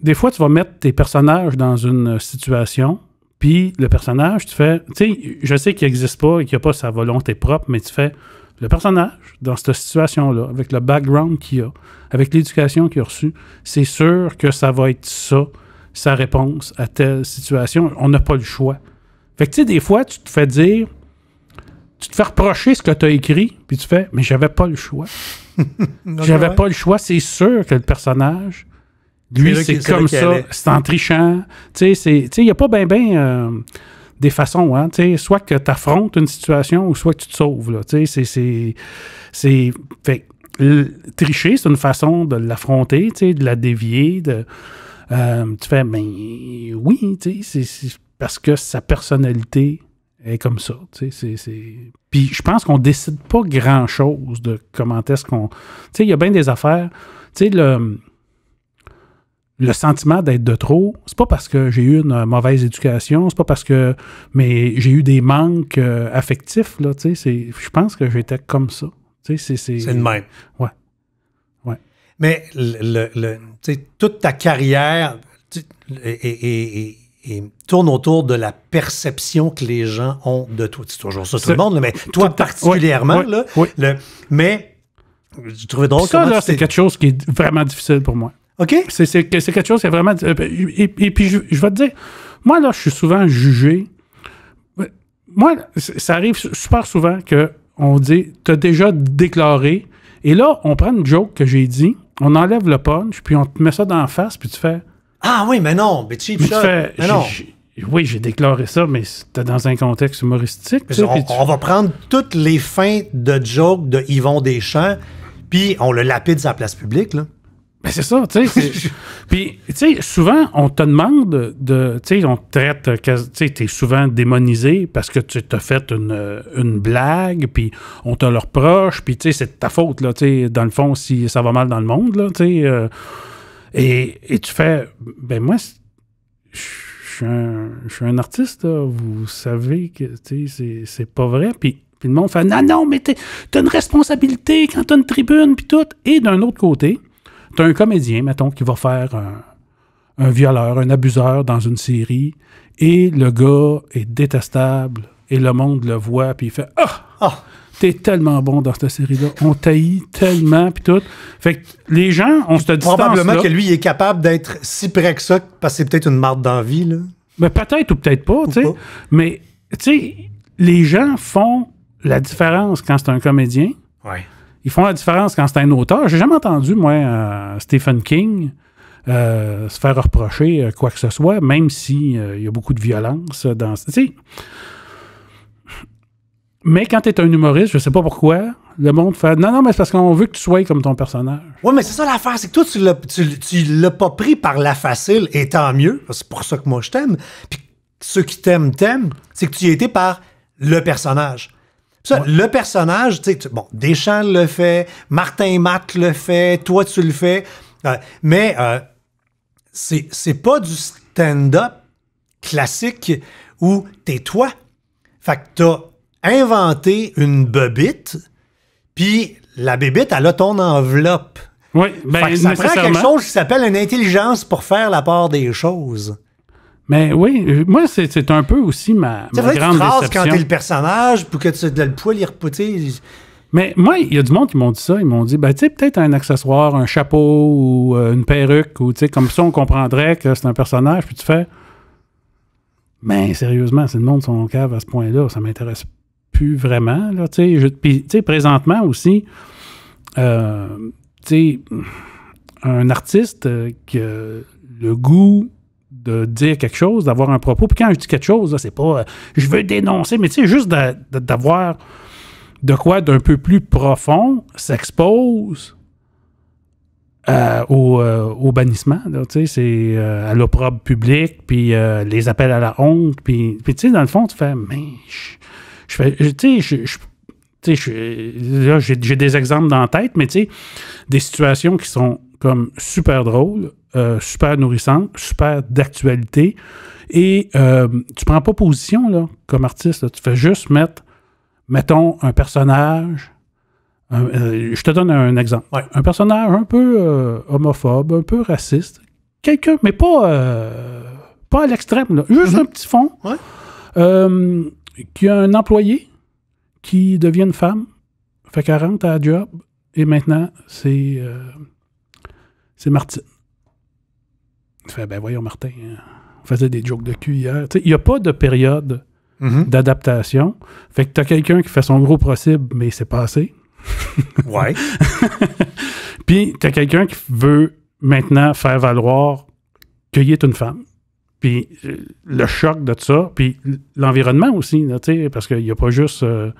des fois, tu vas mettre tes personnages dans une euh, situation, puis le personnage, tu fais, tu sais, je sais qu'il n'existe pas et qu'il n'a pas sa volonté propre, mais tu fais le personnage dans cette situation-là, avec le background qu'il a, avec l'éducation qu'il a reçue, c'est sûr que ça va être ça, sa réponse à telle situation. On n'a pas le choix. Fait que tu sais, des fois, tu te fais dire, tu te fais reprocher ce que tu as écrit, puis tu fais, mais j'avais pas le choix. [LAUGHS] j'avais pas le choix, c'est sûr que le personnage lui, c'est comme ça. C'est en trichant. Tu sais, il n'y a pas bien, ben, ben euh, des façons. Hein, soit que tu affrontes une situation ou soit que tu te sauves. Tu sais, c'est. Tricher, c'est une façon de l'affronter, de la dévier. De, euh, tu fais, mais ben, oui, tu sais, c'est parce que sa personnalité est comme ça. Puis je pense qu'on décide pas grand-chose de comment est-ce qu'on... Tu sais, il y a bien des affaires. Tu sais, le le sentiment d'être de trop, c'est pas parce que j'ai eu une mauvaise éducation, c'est pas parce que mais j'ai eu des manques euh, affectifs là, tu sais, je pense que j'étais comme ça. c'est c'est le même. Ouais. Ouais. Mais le, le, toute ta carrière et, tourne autour de la perception que les gens ont de toi. C'est toujours ça tout le monde, mais toi particulièrement là, Le, mais tu trouvais drôle ça, c'est quelque chose qui est vraiment difficile pour moi. OK? C'est, quelque chose qui est vraiment. Euh, ben, et, puis, je, vais te dire, moi, là, je suis souvent jugé. Moi, ça arrive super souvent que on dit T'as déjà déclaré. Et là, on prend une joke que j'ai dit, on enlève le punch, puis on te met ça dans la face, puis tu fais. Ah oui, mais non, mais Tu fais, mais non. oui, j'ai déclaré ça, mais c'était dans un contexte humoristique. on, va prendre toutes les fins de joke de Yvon Deschamps, puis on le lapide à la place publique. Là. Ben, c'est ça, tu sais. [LAUGHS] Puis, tu sais, souvent, on te demande de. Tu sais, on te traite. Tu sais, t'es souvent démonisé parce que tu t'as fait une, euh, une blague, puis on te le reproche, puis, tu sais, c'est ta faute, là, tu sais, dans le fond, si ça va mal dans le monde, là, tu sais. Euh, et, et, tu fais. Ben, moi, je suis un, artiste, là, vous savez que, tu sais, c'est pas vrai. Puis, puis le monde fait Non, non, mais t'as une responsabilité quand t'as une tribune, puis tout. Et d'un autre côté, tu un comédien, mettons, qui va faire un, violeur, un abuseur dans une série, et le gars est détestable, et le monde le voit, puis il fait Ah! Ah! T'es tellement bon dans cette série-là. On taillit tellement, puis tout. Fait que les gens, on se dit. Probablement que lui, est capable d'être si près que ça, parce que c'est peut-être une marde d'envie, là. Mais peut-être ou peut-être pas, tu sais. Mais, tu sais, les gens font la différence quand c'est un comédien. Ouais ils font la différence quand c'est un auteur. J'ai jamais entendu, moi, euh, Stephen King euh, se faire reprocher euh, quoi que ce soit, même s'il il y a beaucoup de violence dans. Mais quand tu es un humoriste, je sais pas pourquoi, le monde fait Non, non, mais c'est parce qu'on veut que tu sois comme ton personnage. Oui, mais c'est ça l'affaire, c'est que toi, tu l'as, l'as pas pris par la facile, et tant mieux, c'est pour ça que moi je t'aime. Puis ceux qui t'aiment, t'aiment, c'est que tu y étais par le personnage. Le personnage, tu sais, bon, Deschamps le fait, Martin Matt le fait, toi tu le fais, euh, mais euh, c'est pas du stand-up classique où t'es toi. Fait que t'as inventé une bobite, puis la bébite, elle a ton enveloppe. Oui, ben, fait ça prend quelque chose qui s'appelle une intelligence pour faire la part des choses. Mais oui, moi, c'est un peu aussi ma, ma vrai grande tu déception. quand t'es le personnage pour que tu le poil, il Mais moi, il y a du monde qui m'ont dit ça. Ils m'ont dit, ben, tu sais, peut-être un accessoire, un chapeau ou euh, une perruque, ou tu sais, comme ça, on comprendrait que c'est un personnage. Puis tu fais, mais ben, sérieusement, c'est le monde son cave à ce point-là, ça m'intéresse plus vraiment. Là, tu sais. Puis, tu sais, présentement aussi, euh, tu sais, un artiste euh, qui a le goût de dire quelque chose, d'avoir un propos. Puis quand je dis quelque chose, c'est pas euh, je veux dénoncer, mais tu sais, juste d'avoir de quoi d'un peu plus profond s'expose euh, euh, au, bannissement. Tu sais, c'est à l'opprobre public, puis les appels à la honte. Puis, puis tu sais, dans le fond, tu fais, mais je, fais, tu sais, là, j'ai des exemples dans la tête, mais tu sais, des situations qui sont comme super drôle, euh, super nourrissante, super d'actualité. Et euh, tu prends pas position là, comme artiste. Tu fais juste mettre, mettons, un personnage. Euh, je te donne un exemple. Un personnage un peu homophobe, un peu raciste. Quelqu'un, mais pas, pas à l'extrême. Juste mm-hmm. un petit fond. qui a un employé qui devient une femme, fait 40 à la job, et maintenant, c'est c'est Martine. Il fait « ben voyons, Martin, hein. on faisait des jokes de cul hier. Il n'y a pas de période mm-hmm. d'adaptation. Fait que tu as quelqu'un qui fait son gros possible, mais c'est passé [LAUGHS] ouais. [LAUGHS] Puis tu as quelqu'un qui veut maintenant faire valoir qu'il est une femme. Puis euh, le choc de ça, puis l'environnement aussi, sais, parce qu'il n'y a pas juste. Euh,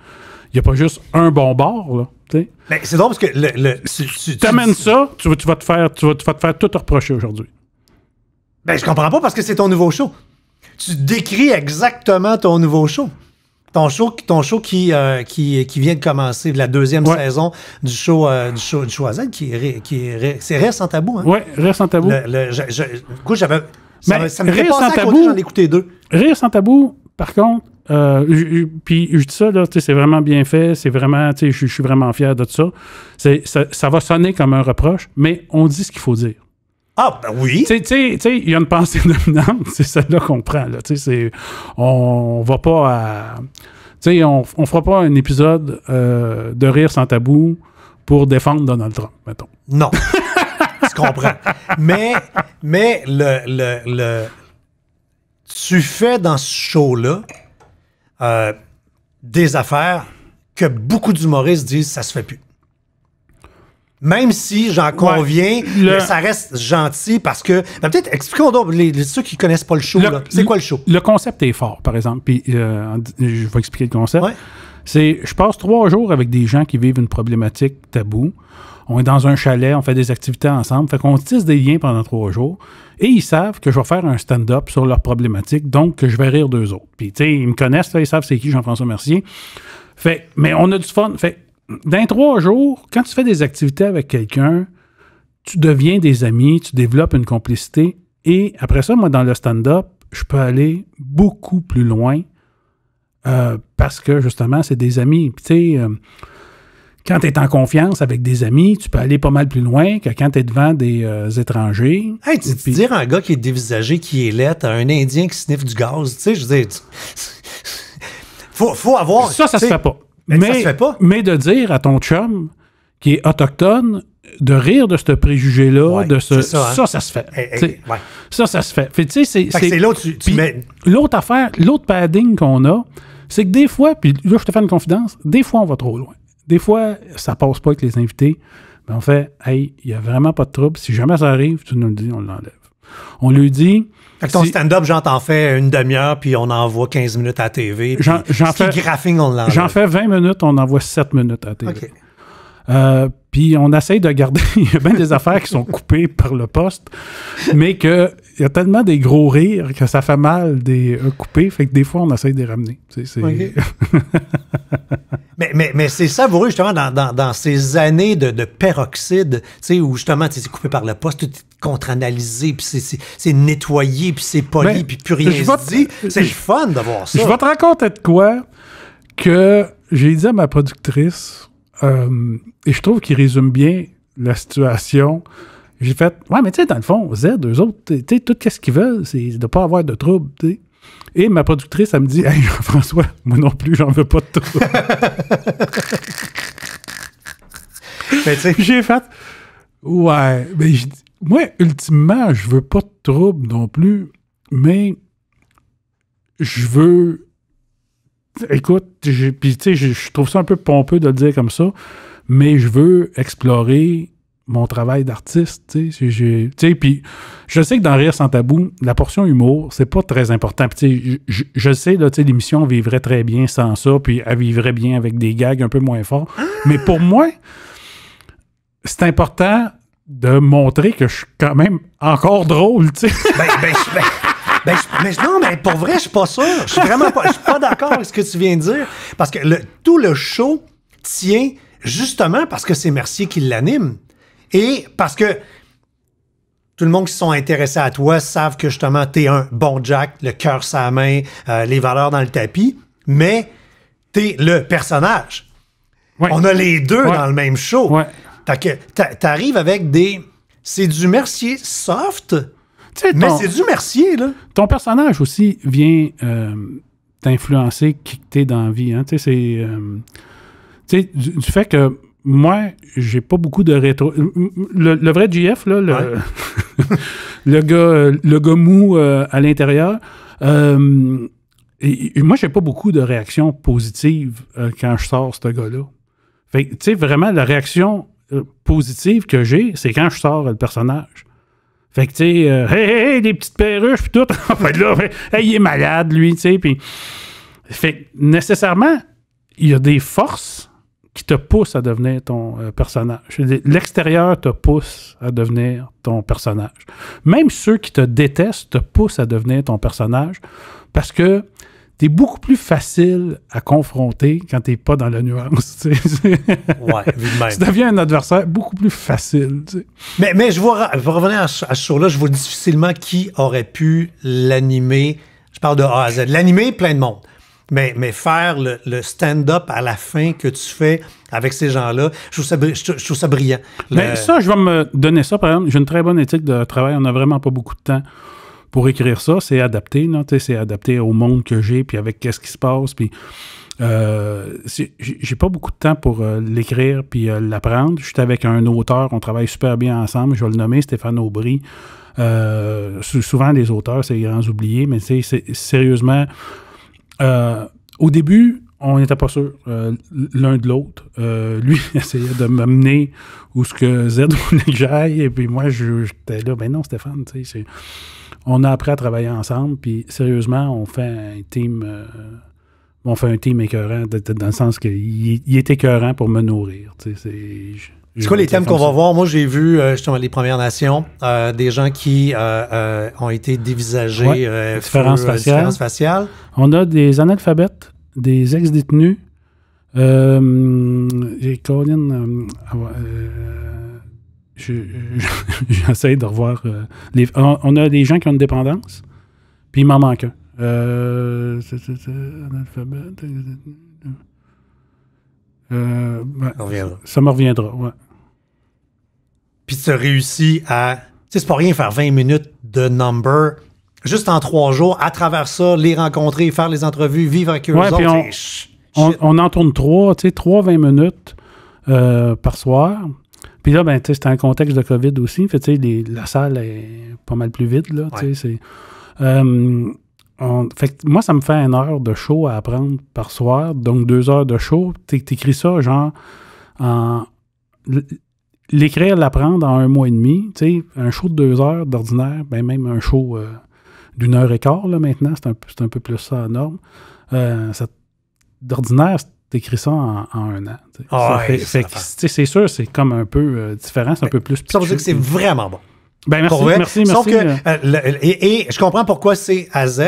n'y a pas juste un bon bord. là. Mais ben, c'est drôle parce que le, tu, t'amènes amènes ça, tu, vas te faire, tu, te faire tout te reprocher aujourd'hui. Ben, je comprends pas parce que c'est ton nouveau show. Tu décris exactement ton nouveau show. Ton show, ton show qui, euh, qui, vient de commencer, la deuxième saison du show, euh, du show, show qui, qui c'est Reste sans tabou. Hein? Oui, Reste sans tabou. du coup, j'avais. Ça, ben, ça me fait à côté, j'en ai écouté deux. Rire sans tabou, par contre, euh, puis je dis ça, c'est vraiment bien fait, c'est vraiment, je suis vraiment fier de ça. ça. Ça va sonner comme un reproche, mais on dit ce qu'il faut dire. Ah, ben oui. Tu il y a une pensée [LAUGHS] dominante, c'est celle-là qu'on prend. on, va pas Tu on, fera pas un épisode euh, de Rire sans tabou pour défendre Donald Trump, mettons. Non. Je comprends. Mais, mais le, le, tu fais dans ce show-là euh, des affaires que beaucoup d'humoristes disent ça se fait plus. Même si, j'en conviens, mais ça reste gentil parce que. Ben, peut-être expliquons nous les, ceux qui connaissent pas le show. C'est quoi le show? Le concept est fort, par exemple. Euh, je vais expliquer le concept. C'est je passe trois jours avec des gens qui vivent une problématique taboue on est dans un chalet, on fait des activités ensemble. Fait qu'on tisse des liens pendant trois jours. Et ils savent que je vais faire un stand-up sur leur problématique, donc que je vais rire d'eux autres. Puis, tu sais, ils me connaissent, ils savent c'est qui Jean-François Mercier. Fait, mais on a du fun. Fait, dans trois jours, quand tu fais des activités avec quelqu'un, tu deviens des amis, tu développes une complicité. Et après ça, moi, dans le stand-up, je peux aller beaucoup plus loin euh, parce que justement, c'est des amis. Puis, tu sais, euh, quand tu es en confiance avec des amis, tu peux aller pas mal plus loin que quand tu es devant des euh, étrangers. Hey, tu dire à un gars qui est dévisagé, qui est laid, à un Indien qui sniffe du gaz, tu sais, je veux dire, [LAUGHS] faut, faut avoir. Ça, ça se fait pas. Mais, se fait pas. Mais de dire à ton chum qui est autochtone, de rire de ce préjugé-là, de ce, hein. ça, ça, se fait. Eh, eh, ça, ça se fait. fait c'est l'autre. Tu, tu mets... L'autre affaire, l'autre padding qu'on a, c'est que des fois, puis là, je te fais une confidence, des fois, on va trop loin. Des fois, ça passe pas avec les invités, mais on fait Hey, il n'y a vraiment pas de trouble. Si jamais ça arrive, tu nous le dis, on l'enlève. On lui dit. Fait que ton stand-up, j'en t'en fais une demi-heure, puis on envoie 15 minutes à la TV. J'en fais. Graphing, on l'enlève. J'en fais 20 minutes, on envoie 7 minutes à la TV. Euh, puis on essaye de garder. [LAUGHS] il y a bien des affaires qui sont coupées par le poste, mais que il y a tellement des gros rires que ça fait mal des euh, couper, fait que des fois, on essaye de les ramener. [LAUGHS] mais, mais, mais c'est savoureux, justement, dans, ces années de, de peroxyde, où justement, tu es coupé par le poste, tout contre-analysé, puis c'est, nettoyé, puis c'est poli, ben, puis plus rien dit. Euh, c'est le fun d'avoir ça. Je vais te raconter de quoi que j'ai dit à ma productrice, euh, et je trouve qu'il résume bien la situation j'ai fait, ouais, mais tu sais, dans le fond, Z, eux autres, tu sais, tout ce qu'ils veulent, c'est de ne pas avoir de troubles, tu sais. Et ma productrice, elle me dit, hey, [LAUGHS] françois moi non plus, j'en veux pas de troubles. [LAUGHS] mais j'ai fait, ouais, mais moi, ultimement, je veux pas de troubles non plus, mais je veux. Écoute, puis tu sais, je trouve ça un peu pompeux de le dire comme ça, mais je veux explorer mon travail d'artiste. Tu sais, puis je sais que dans Rire sans tabou, la portion humour, c'est pas très important. je, je sais, là, l'émission vivrait très bien sans ça, puis elle vivrait bien avec des gags un peu moins forts. Mais pour moi, c'est important de montrer que je suis quand même encore drôle, mais non, mais pour vrai, je suis pas sûr. Je suis vraiment pas, je suis pas d'accord avec ce que tu viens de dire. Parce que le, tout le show tient justement parce que c'est Mercier qui l'anime. Et parce que tout le monde qui sont intéressés à toi savent que justement, tu es un bon Jack, le cœur sa main, euh, les valeurs dans le tapis, mais tu es le personnage. On a les deux dans le même show. Ouais. Tu arrives avec des... C'est du Mercier soft, mais c'est du Mercier, là. Ton personnage aussi vient euh, t'influencer qui t'es dans la vie. Hein. Tu sais, c'est... Euh, tu sais, du, fait que moi, j'ai pas beaucoup de rétro. Le, vrai GF, là, le, [LAUGHS] le, gars, euh, le gars mou euh, à l'intérieur, euh, moi, j'ai pas beaucoup de réactions positives quand je sors ce gars-là. Fait tu sais, vraiment, la réaction positive que j'ai, c'est quand je sors le personnage. Fait que, tu sais, hey, hey, des petites perruches, puis tout. [LAUGHS] en fait, là, hey, il est malade, lui, tu sais. fait que, nécessairement, il y a des forces qui te pousse à devenir ton euh, personnage. L'extérieur te pousse à devenir ton personnage. Même ceux qui te détestent te poussent à devenir ton personnage parce que tu es beaucoup plus facile à confronter quand tu t'es pas dans la nuance. Tu même. Tu [LAUGHS] deviens un adversaire beaucoup plus facile. Mais, mais je, vois, revenir à, ce show-là. Je vois difficilement qui aurait pu l'animer. Je parle de A à Z. L'animer, plein de monde. Mais, faire le, stand-up à la fin que tu fais avec ces gens-là, je, trouve ça, brillant. Mais ça, je vais me donner ça, par exemple. J'ai une très bonne éthique de travail. On n'a vraiment pas beaucoup de temps pour écrire ça. C'est adapté, c'est adapté au monde que j'ai, puis avec qu'est-ce qui se passe, puis... Euh, j'ai pas beaucoup de temps pour euh, l'écrire puis euh, l'apprendre. Je suis avec un auteur, on travaille super bien ensemble. Je vais le nommer Stéphane Aubry. Euh, souvent, les auteurs, c'est les grands oubliés, mais c'est sérieusement, euh, au début, on n'était pas sûr euh, l'un de l'autre. Euh, lui, [LAUGHS] essayait de m'amener où ce que Z [LAUGHS] voulait que j'aille, et puis moi, j'étais là, ben non, Stéphane, tu sais, on a appris à travailler ensemble, puis sérieusement, on fait un team, on fait un team écœurant, dans le sens qu'il est écœurant pour me nourrir, tu sais, c'est quoi les thèmes qu'on va voir? Moi, j'ai vu euh, justement les Premières Nations, euh, des gens qui euh, ont été dévisagés. différence, faciale. On a des analphabètes, des ex-détenus. j'ai ah [LAUGHS] J'essaie de revoir. on, a des gens qui ont une dépendance, puis il m'en manque un. c'est, analphabète, ben, ça me reviendra, ouais puis tu réussis à. Tu sais, c'est pas rien faire 20 minutes de number juste en trois jours, à travers ça, les rencontrer, faire les entrevues, vivre avec eux ouais, autres, on, en tourne trois, tu sais, trois, 20 minutes euh, par soir. Puis là, ben, c'est un contexte de COVID aussi. Fait, tu sais, la salle est pas mal plus vide. Là, ouais. c'est, euh, fait, moi, ça me fait une heure de show à apprendre par soir. Donc, deux heures de show. Tu écris ça, genre, en, l'écrire, l'apprendre en un mois et demi, tu sais, un show de deux heures d'ordinaire, ben même un show euh, d'une heure et quart, là, maintenant, c'est un, un, peu plus ça la norme. Euh, d'ordinaire, t'écris ça en, un an. Ah c'est sûr, c'est comme un peu euh, différent, c'est un ben, peu plus. Ça veut dire que c'est vraiment bon. Ben merci, merci, merci, que, euh, et, je comprends pourquoi c'est AZ.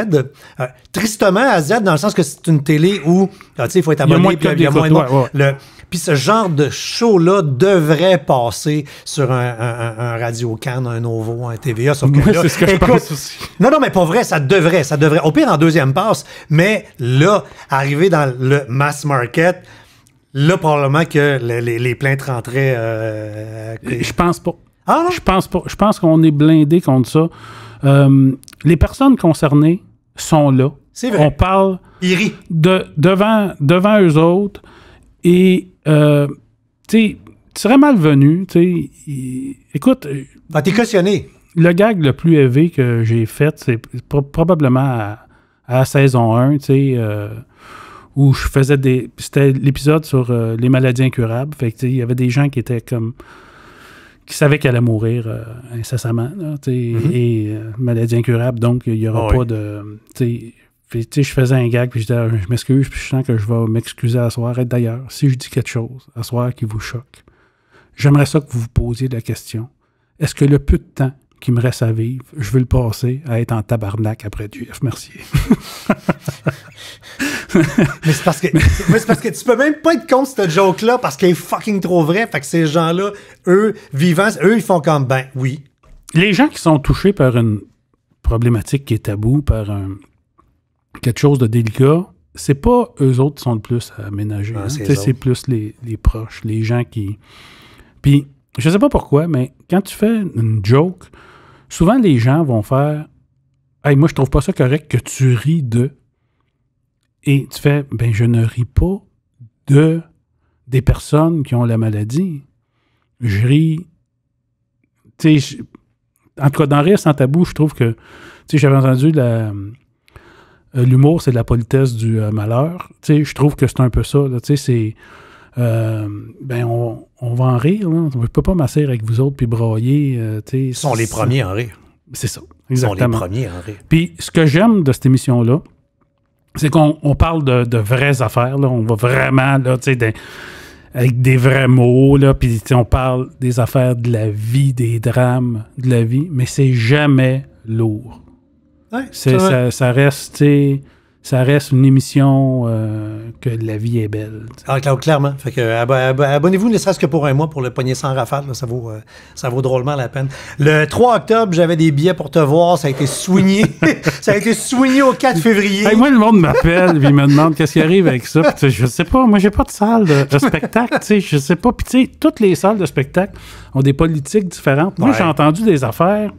tristement, AZ, dans le sens que c'est une télé où, ah, tu sais, il faut être abonné, moins de, puis ce genre de show-là devrait passer sur un, Radio Cannes, un Novo, un TVA. Sauf que là, c'est ce que je pense aussi. Non, non, mais pas vrai, ça devrait, ça devrait. Au pire, en deuxième passe, mais là, arrivé dans le mass market, là, probablement que les, plaintes rentraient. Euh, je pense pas. Ah, Je pense pas. Je pense qu'on est blindé contre ça. Euh, les personnes concernées sont là. C'est vrai. On parle de, devant, devant eux autres et euh, tu serais malvenu. écoute. Ben, t'es Le gag le plus élevé que j'ai fait, c'est probablement à, saison 1, tu sais. Euh, où je faisais des. C'était l'épisode sur les maladies incurables. Fait que, il y avait des gens qui étaient comme. qui savaient qu'elle allait mourir incessamment. Mm-hmm. Et maladies maladie incurable, donc il n'y aura ah pas de je faisais un gag, puis je disais, ah, je m'excuse, puis je sens que je vais m'excuser à soir. Et d'ailleurs, si je dis quelque chose à soir qui vous choque, j'aimerais ça que vous vous posiez la question. Est-ce que le peu de temps qui me reste à vivre, je veux le passer à être en tabarnak après du F. Mercier. [LAUGHS] mais c'est parce que parce que tu peux même pas être contre cette joke là parce qu'elle est fucking trop vrai fait que ces gens là eux vivants eux ils font comme ben oui les gens qui sont touchés par une problématique qui est taboue par un quelque chose de délicat, c'est pas eux autres qui sont le plus à ménager. Ah, hein. C'est plus les, proches, les gens qui. Puis, je sais pas pourquoi, mais quand tu fais une joke, souvent les gens vont faire Hey, moi, je trouve pas ça correct que tu ris de. Et tu fais Ben, je ne ris pas de des personnes qui ont la maladie. Je ris. Tu sais, en tout cas, dans Rire sans tabou, je trouve que. Tu sais, j'avais entendu la, euh, l'humour, c'est de la politesse du euh, malheur. je trouve que c'est un peu ça. c'est. Euh, ben, on, va en rire. Là. ne peut pas masser avec vous autres puis broyer. Ils sont les premiers à rire. C'est ça. Exactement. Ils sont les premiers à rire. Puis, ce que j'aime de cette émission-là, c'est qu'on parle de, vraies affaires. Là. On va vraiment, là, tu sais, avec des vrais mots, là, puis on parle des affaires de la vie, des drames de la vie, mais c'est jamais lourd ça, reste, ça reste une émission euh, que la vie est belle. Ah, clairement. Fait que, abonnez-vous, ne serait-ce que pour un mois, pour le poignet sans rafale. ça, vaut, euh, ça vaut drôlement la peine. Le 3 octobre, j'avais des billets pour te voir. Ça a été soigné. [LAUGHS] [LAUGHS] ça a été soigné au 4 février. moi, le monde m'appelle et me demande qu'est-ce qui arrive avec ça. je sais pas. Moi, j'ai pas de salle de, spectacle. Je sais pas. Puis, toutes les salles de spectacle ont des politiques différentes. Moi, j'ai entendu des affaires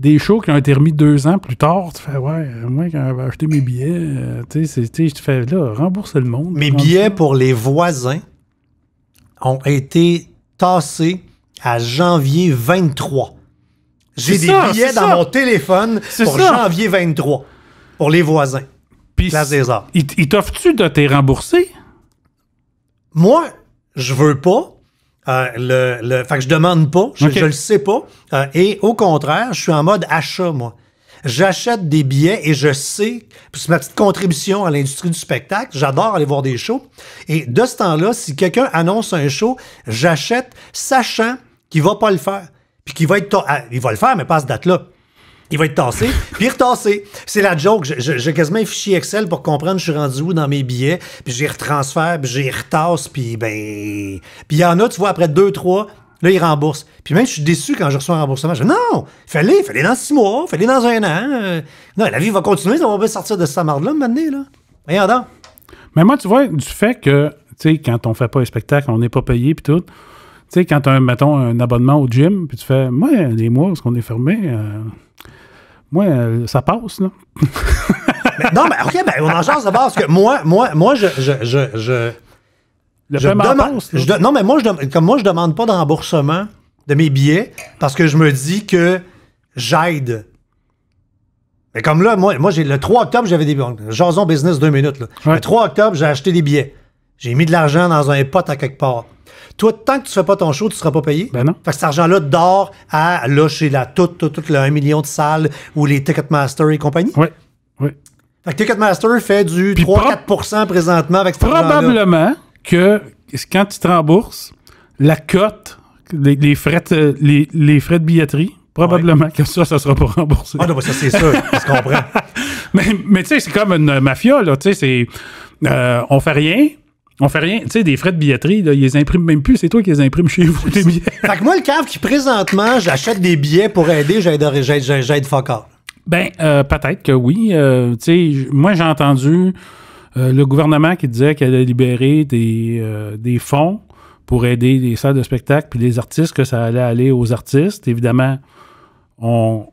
des shows qui ont été remis deux ans plus tard, tu fais ouais, euh, moi quand j'avais acheté mes billets, euh, tu sais, je te fais là, rembourser le monde. Mes billets pour les voisins ont été tassés à janvier 23. J'ai des billets dans mon téléphone pour janvier 23 pour les voisins. Place des Arts. Ils t'offrent-tu de t'es rembourser? Moi, je veux pas euh, fait je demande pas, je, le sais pas. Euh, et au contraire, je suis en mode achat, moi. J'achète des billets et je sais, c'est ma petite contribution à l'industrie du spectacle, j'adore aller voir des shows. Et de ce temps-là, si quelqu'un annonce un show, j'achète sachant qu'il va pas le faire. Puis qu'il va être... Ah, il va le faire, mais pas à cette date-là. Il va être tassé, [LAUGHS] puis retassé. C'est la joke. J'ai quasiment un fichier Excel pour comprendre je suis rendu où dans mes billets, puis j'ai retransfère, puis j'ai retasse, puis ben... Puis il y en a, tu vois, après deux, trois, là, ils remboursent. Puis même, je suis déçu quand je reçois un remboursement. Je dis, non, fallait, fallait dans six mois, fallait dans un an. Euh, non, la vie va continuer, ça va pas sortir de sa marde-là, maintenant, là. Rien d'autre. Mais moi, tu vois, du fait que, tu sais, quand on fait pas un spectacle, on n'est pas payé, puis tout tu sais, quand tu as, mettons, un abonnement au gym, puis tu fais, moi, des mois, parce qu'on est fermé, euh, moi, euh, ça passe, là. [LAUGHS] non, mais OK, ben, on en change de base. Que moi, moi, moi, je. le paiement non, mais moi, je, comme moi, je demande pas de remboursement de mes billets parce que je me dis que j'aide. Mais comme là, moi, moi j'ai le 3 octobre, j'avais des billets. Jason Business, deux minutes. Là. Le 3 octobre, j'ai acheté des billets. J'ai mis de l'argent dans un pot à quelque part. Toi, tant que tu fais pas ton show, tu ne seras pas payé. Ben non. Fait que cet argent-là dort à, là, chez la toute, toute, la 1 million de salles ou les Ticketmaster et compagnie. Oui. Oui. Fait que Ticketmaster fait du 3-4 présentement avec cet Probablement que quand tu te rembourses, la cote, les, frais, de, les, les frais de billetterie, Probablement que ça, ça ne sera pas remboursé. Ah non, ça, c'est sûr. je comprends. [LAUGHS] Mais, mais tu sais, c'est comme une mafia, là. Tu sais, c'est. Euh, on fait rien, on fait rien. Tu sais, des frais de billetterie, ils les impriment même plus. C'est toi qui les imprimes chez vous, les billets. fait que moi, le cave qui, présentement, j'achète des billets pour aider, j'aide, j'aide, j'aide fuck Ben, euh, peut-être que oui. Euh, tu sais, moi, j'ai entendu euh, le gouvernement qui disait qu'il allait libérer des, des fonds pour aider les salles de spectacle puis les artistes, que ça allait aller aux artistes. Évidemment, on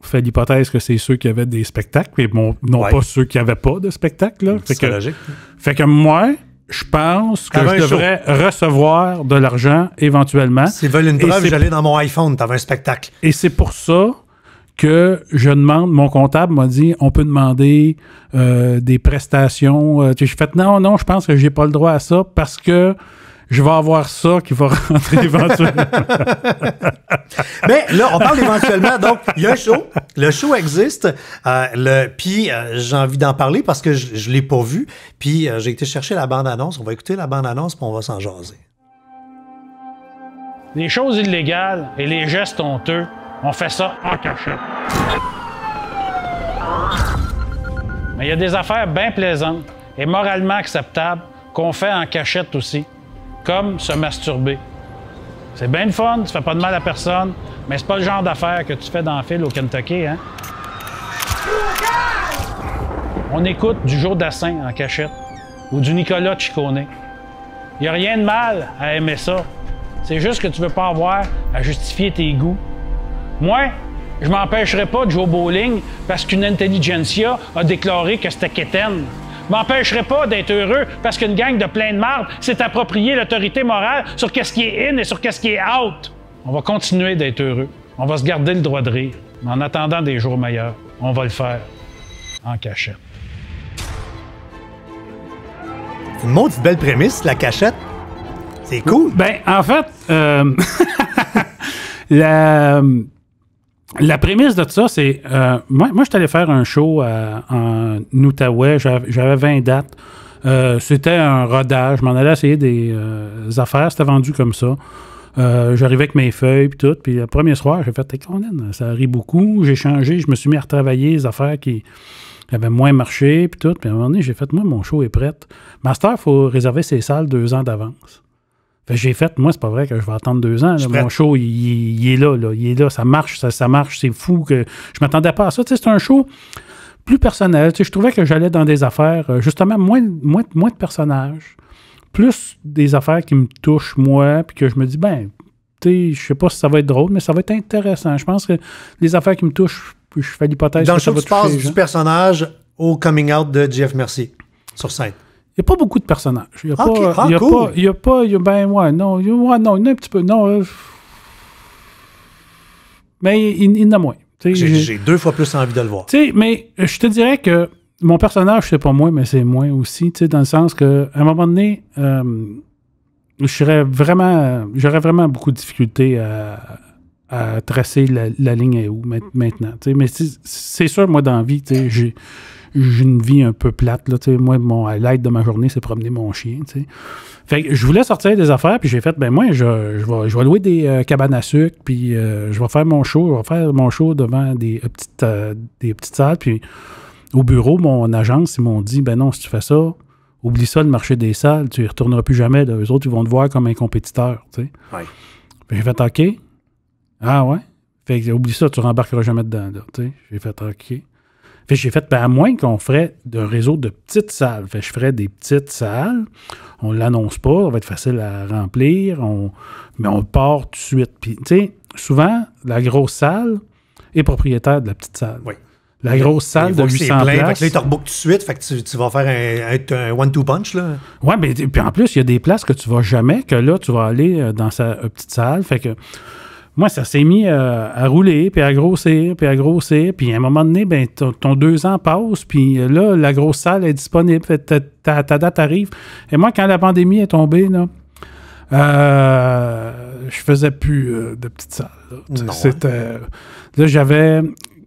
fait l'hypothèse que c'est ceux qui avaient des spectacles, mais bon, non pas ceux qui n'avaient pas de spectacle. Là. Fait, logique. fait que moi, je pense que je devrais recevoir de l'argent éventuellement. S'ils veulent une preuve, j'allais dans mon iPhone, t'avais un spectacle. Et c'est pour ça que je demande, mon comptable m'a dit, on peut demander euh, des prestations. Euh, je fait non, non, je pense que j'ai pas le droit à ça parce que je vais avoir ça qui va [LAUGHS] rentrer éventuellement. [LAUGHS] Mais là, on parle éventuellement. Donc, il y a show. Le show existe. Euh, puis, euh, j'ai envie d'en parler parce que je ne l'ai pas vu. Puis, euh, j'ai été chercher la bande-annonce. On va écouter la bande-annonce, puis on va s'en jaser. Les choses illégales et les gestes honteux, on fait ça en cachette. Mais il y a des affaires bien plaisantes et moralement acceptables qu'on fait en cachette aussi comme se masturber. C'est bien le fun, tu fais pas de mal à personne, mais c'est pas le genre d'affaire que tu fais dans le fil au Kentucky, hein? On écoute du Jour Dassin en cachette ou du Nicolas Chicone. Il a rien de mal à aimer ça. C'est juste que tu veux pas avoir à justifier tes goûts. Moi, je m'empêcherai pas de jouer au bowling parce qu'une intelligentsia a déclaré que c'était quétaine m'empêcherait pas d'être heureux parce qu'une gang de plein de marde s'est approprié l'autorité morale sur qu'est-ce qui est in et sur qu'est-ce qui est out. On va continuer d'être heureux. On va se garder le droit de rire. En attendant des jours meilleurs, on va le faire en cachette. une belle prémisse, la cachette. C'est cool. Ben, en fait, euh... [LAUGHS] la la prémisse de ça, c'est. Euh, moi, moi je suis allé faire un show à, euh, en Outaouais. J'avais 20 dates. Euh, c'était un rodage. Je m'en allais essayer des, affaires. C'était vendu comme ça. J'arrivais avec mes feuilles et tout. Puis le premier soir, j'ai fait T'es ça arrive beaucoup. J'ai changé. Je me suis mis à retravailler les affaires qui avaient moins marché puis tout. Puis à un moment donné, j'ai fait Moi, mon show est prêt. Master, il faut réserver ses salles deux ans d'avance j'ai fait, moi, c'est pas vrai que je vais attendre deux ans. mon show, il, est là, là, Il est là, ça marche, ça, marche, c'est fou que je m'attendais pas à ça. c'est un show plus personnel. je trouvais que j'allais dans des affaires, euh, justement, moins, moins, de personnages, plus des affaires qui me touchent moi, puis que je me dis, ben, tu sais, je sais pas si ça va être drôle, mais ça va être intéressant. Je pense que les affaires qui me touchent, je fais l'hypothèse. Dans le show, tu du personnage au coming out de Jeff Mercier sur scène. Il n'y a pas beaucoup de personnages. Il n'y a, a, pas. Il a Ben, ouais, non. Il y non, a un petit peu. Non. mais il, en a moins. J'ai deux fois plus envie de le voir. Mais je te dirais que mon personnage, c'est pas moi, mais c'est moi aussi. Dans le sens que à un moment donné, euh, j'aurais vraiment, vraiment beaucoup de difficultés à, tracer la, ligne à où maintenant. mais c'est sûr, moi, dans la vie, j'ai j'ai une vie un peu plate. Là, moi, mon l'aide de ma journée, c'est promener mon chien. Fait je voulais sortir des affaires, puis j'ai fait, ben moi, je, je, vais, louer des euh, cabanes à sucre, puis euh, je vais faire mon show, je vais faire mon show devant des, euh, petites, des petites salles. Puis au bureau, mon agence, ils m'ont dit, ben non, si tu fais ça, oublie ça, le marché des salles, tu y retourneras plus jamais. Là. Eux autres, ils vont te voir comme un compétiteur. Tu J'ai fait OK. Ah ouais? Fait oublie ça, tu rembarqueras jamais dedans. J'ai fait OK. Fait j'ai fait, pas ben, à moins qu'on ferait un réseau de petites salles. Fait je ferais des petites salles. On ne l'annonce pas, ça va être facile à remplir, on, mais on part tout de suite. Puis, tu sais, souvent, la grosse salle est propriétaire de la petite salle. Oui. La grosse salle de 800 plein, places. Fait que là, tu tout de suite. Fait que tu, vas faire un, one-two punch. Là. mais puis en plus, il y a des places que tu ne vas jamais, que là, tu vas aller euh, dans sa euh, petite salle. Fait que moi, ça s'est mis euh, à rouler, puis à grossir, puis à grossir. Puis à un moment donné, ben, ton, deux ans passe, puis là, la grosse salle est disponible. ta, date arrive. Et moi, quand la pandémie est tombée, là, euh, je faisais plus euh, de petites salles. Hein? C'était, là j'avais.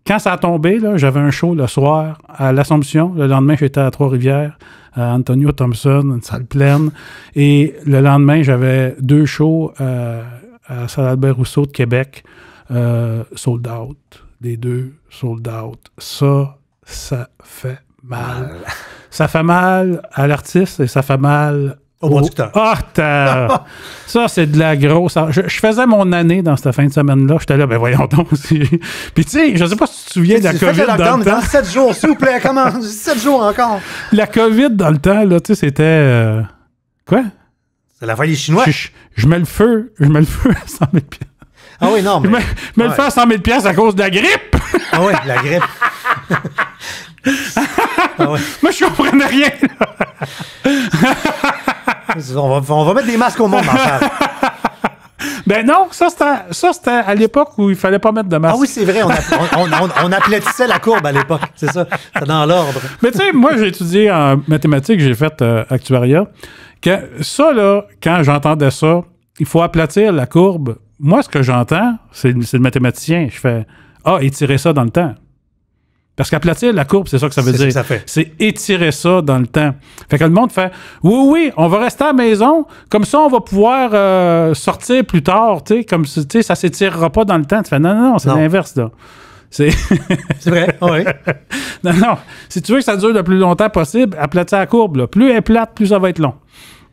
Quand ça a tombé, j'avais un show le soir à l'Assomption. Le lendemain, j'étais à Trois-Rivières. À Antonio Thompson, une salle pleine. Et le lendemain, j'avais deux shows euh, à euh, Salle Albert Rousseau de Québec, euh, sold out, des deux, sold out. Ça, ça fait mal. Ça fait mal à l'artiste et ça fait mal au producteur. Oh, [LAUGHS] ça, c'est de la grosse. Je, faisais mon année dans cette fin de semaine-là. J'étais là, ben voyons donc. [LAUGHS] Puis, tu sais, je sais pas si tu te souviens de la COVID. Dans, dans, le temps. dans 7 jours, s'il vous plaît, comment 7 jours encore. La COVID dans le temps, là, tu sais, c'était. Euh, quoi? C'est la folie chinoise. Je, je, mets le feu, je mets le feu à 100 000 Ah oui, non, mais... Je mets, le feu à 100 000 à cause de la grippe. ah oui, la grippe. [LAUGHS] Ah moi, je comprenais rien. on, va, on, va, mettre des masques au monde, en Ben non, ça c'était à, l'époque où il fallait pas mettre de masque. Ah oui, c'est vrai, on, a, on, aplatissait la courbe à l'époque, c'est ça, c'est dans l'ordre. Mais tu sais, moi j'ai étudié en mathématiques, j'ai fait euh, actuariat ça, là, quand j'entendais ça, il faut aplatir la courbe. Moi, ce que j'entends, c'est le mathématicien. Je fais Ah, étirer ça dans le temps. Parce qu'aplatir la courbe, c'est ça que ça veut dire. C'est étirer ça dans le temps. Fait que le monde fait Oui, oui, on va rester à la maison, comme ça on va pouvoir euh, sortir plus tard, tu sais, comme tu sais, ça s'étirera pas dans le temps. Tu fais non, non, non, c'est l'inverse, [LAUGHS] C'est vrai, oui. non, non. Si tu veux que ça dure le plus longtemps possible, aplatir la courbe. Plus elle est plate, plus ça va être long.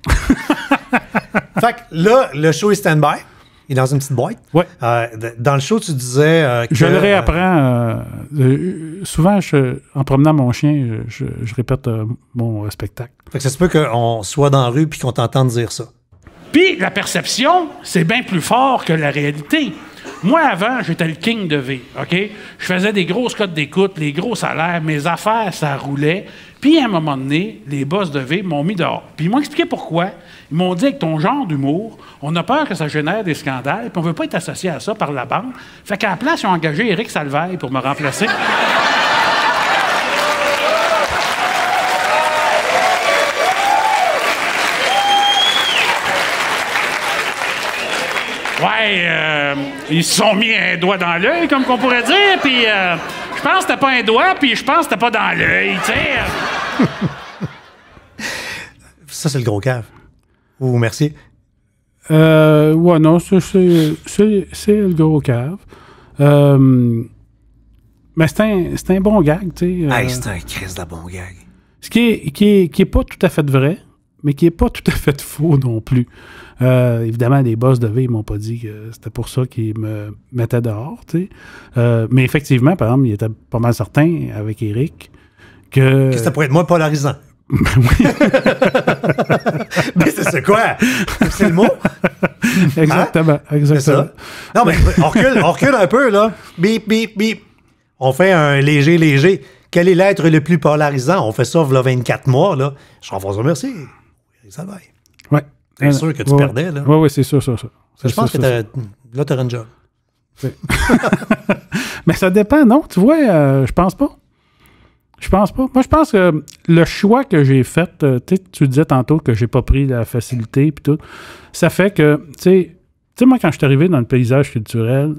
[LAUGHS] fait que là, le show est stand-by. Il est dans une petite boîte. Ouais. Euh, dans le show, tu disais euh, que... Euh, je le réapprends. souvent, en promenant mon chien, je, répète mon spectacle. Fait que ça se peut qu'on soit dans la rue puis qu'on t'entende dire ça. Puis la perception, c'est bien plus fort que la réalité. Moi, avant, j'étais le king de V, OK? Je faisais des grosses cotes d'écoute, les gros salaires, mes affaires, ça roulait. Puis à un moment donné, les boss de V m'ont mis dehors. Puis ils m'ont expliqué pourquoi. Ils m'ont dit avec ton genre d'humour, on a peur que ça génère des scandales, puis on ne veut pas être associé à ça par la banque. Fait qu'à la place, ils ont engagé Eric Salveille pour me remplacer. Ouais, euh, ils se sont mis un doigt dans l'œil, comme qu'on pourrait dire, puis. Euh, « Je pense que t'as pas un doigt, puis je pense que t'as pas dans l'œil, tu sais. ça, c'est le gros cave. vous merci. Euh, ouais, non, c'est le gros cave. Euh, mais c'est un, un, bon gag, tu sais. hey, euh. c'est un crise de bon gag. Ce qui qui, qui est pas tout à fait vrai, mais qui est pas tout à fait faux non plus. Euh, évidemment, les boss de vie ils m'ont pas dit que c'était pour ça qu'ils me mettaient dehors, euh, mais effectivement, par exemple, il était pas mal certain avec Eric que. Que ça pourrait être moins polarisant. Ben [LAUGHS] mais c'est quoi? C'est le mot? [LAUGHS] Exactement. Hein? Exactement. Non, mais on recule, un peu, là. Bip, bip, bip. On fait un léger, léger. Quel est l'être le plus polarisant? On fait ça, voilà 24 mois, là. Je vous remercie. va c'est sûr que tu perdais, là. Oui, oui, c'est sûr, sûr, sûr. Je pense que là, t'aurais un job. [LAUGHS] Mais ça dépend, non? Tu vois, euh, je pense pas. Je pense pas. Moi, je pense que le choix que j'ai fait, euh, sais, tu disais tantôt que j'ai pas pris la facilité puis tout, ça fait que, tu sais, moi, quand je suis arrivé dans le paysage culturel,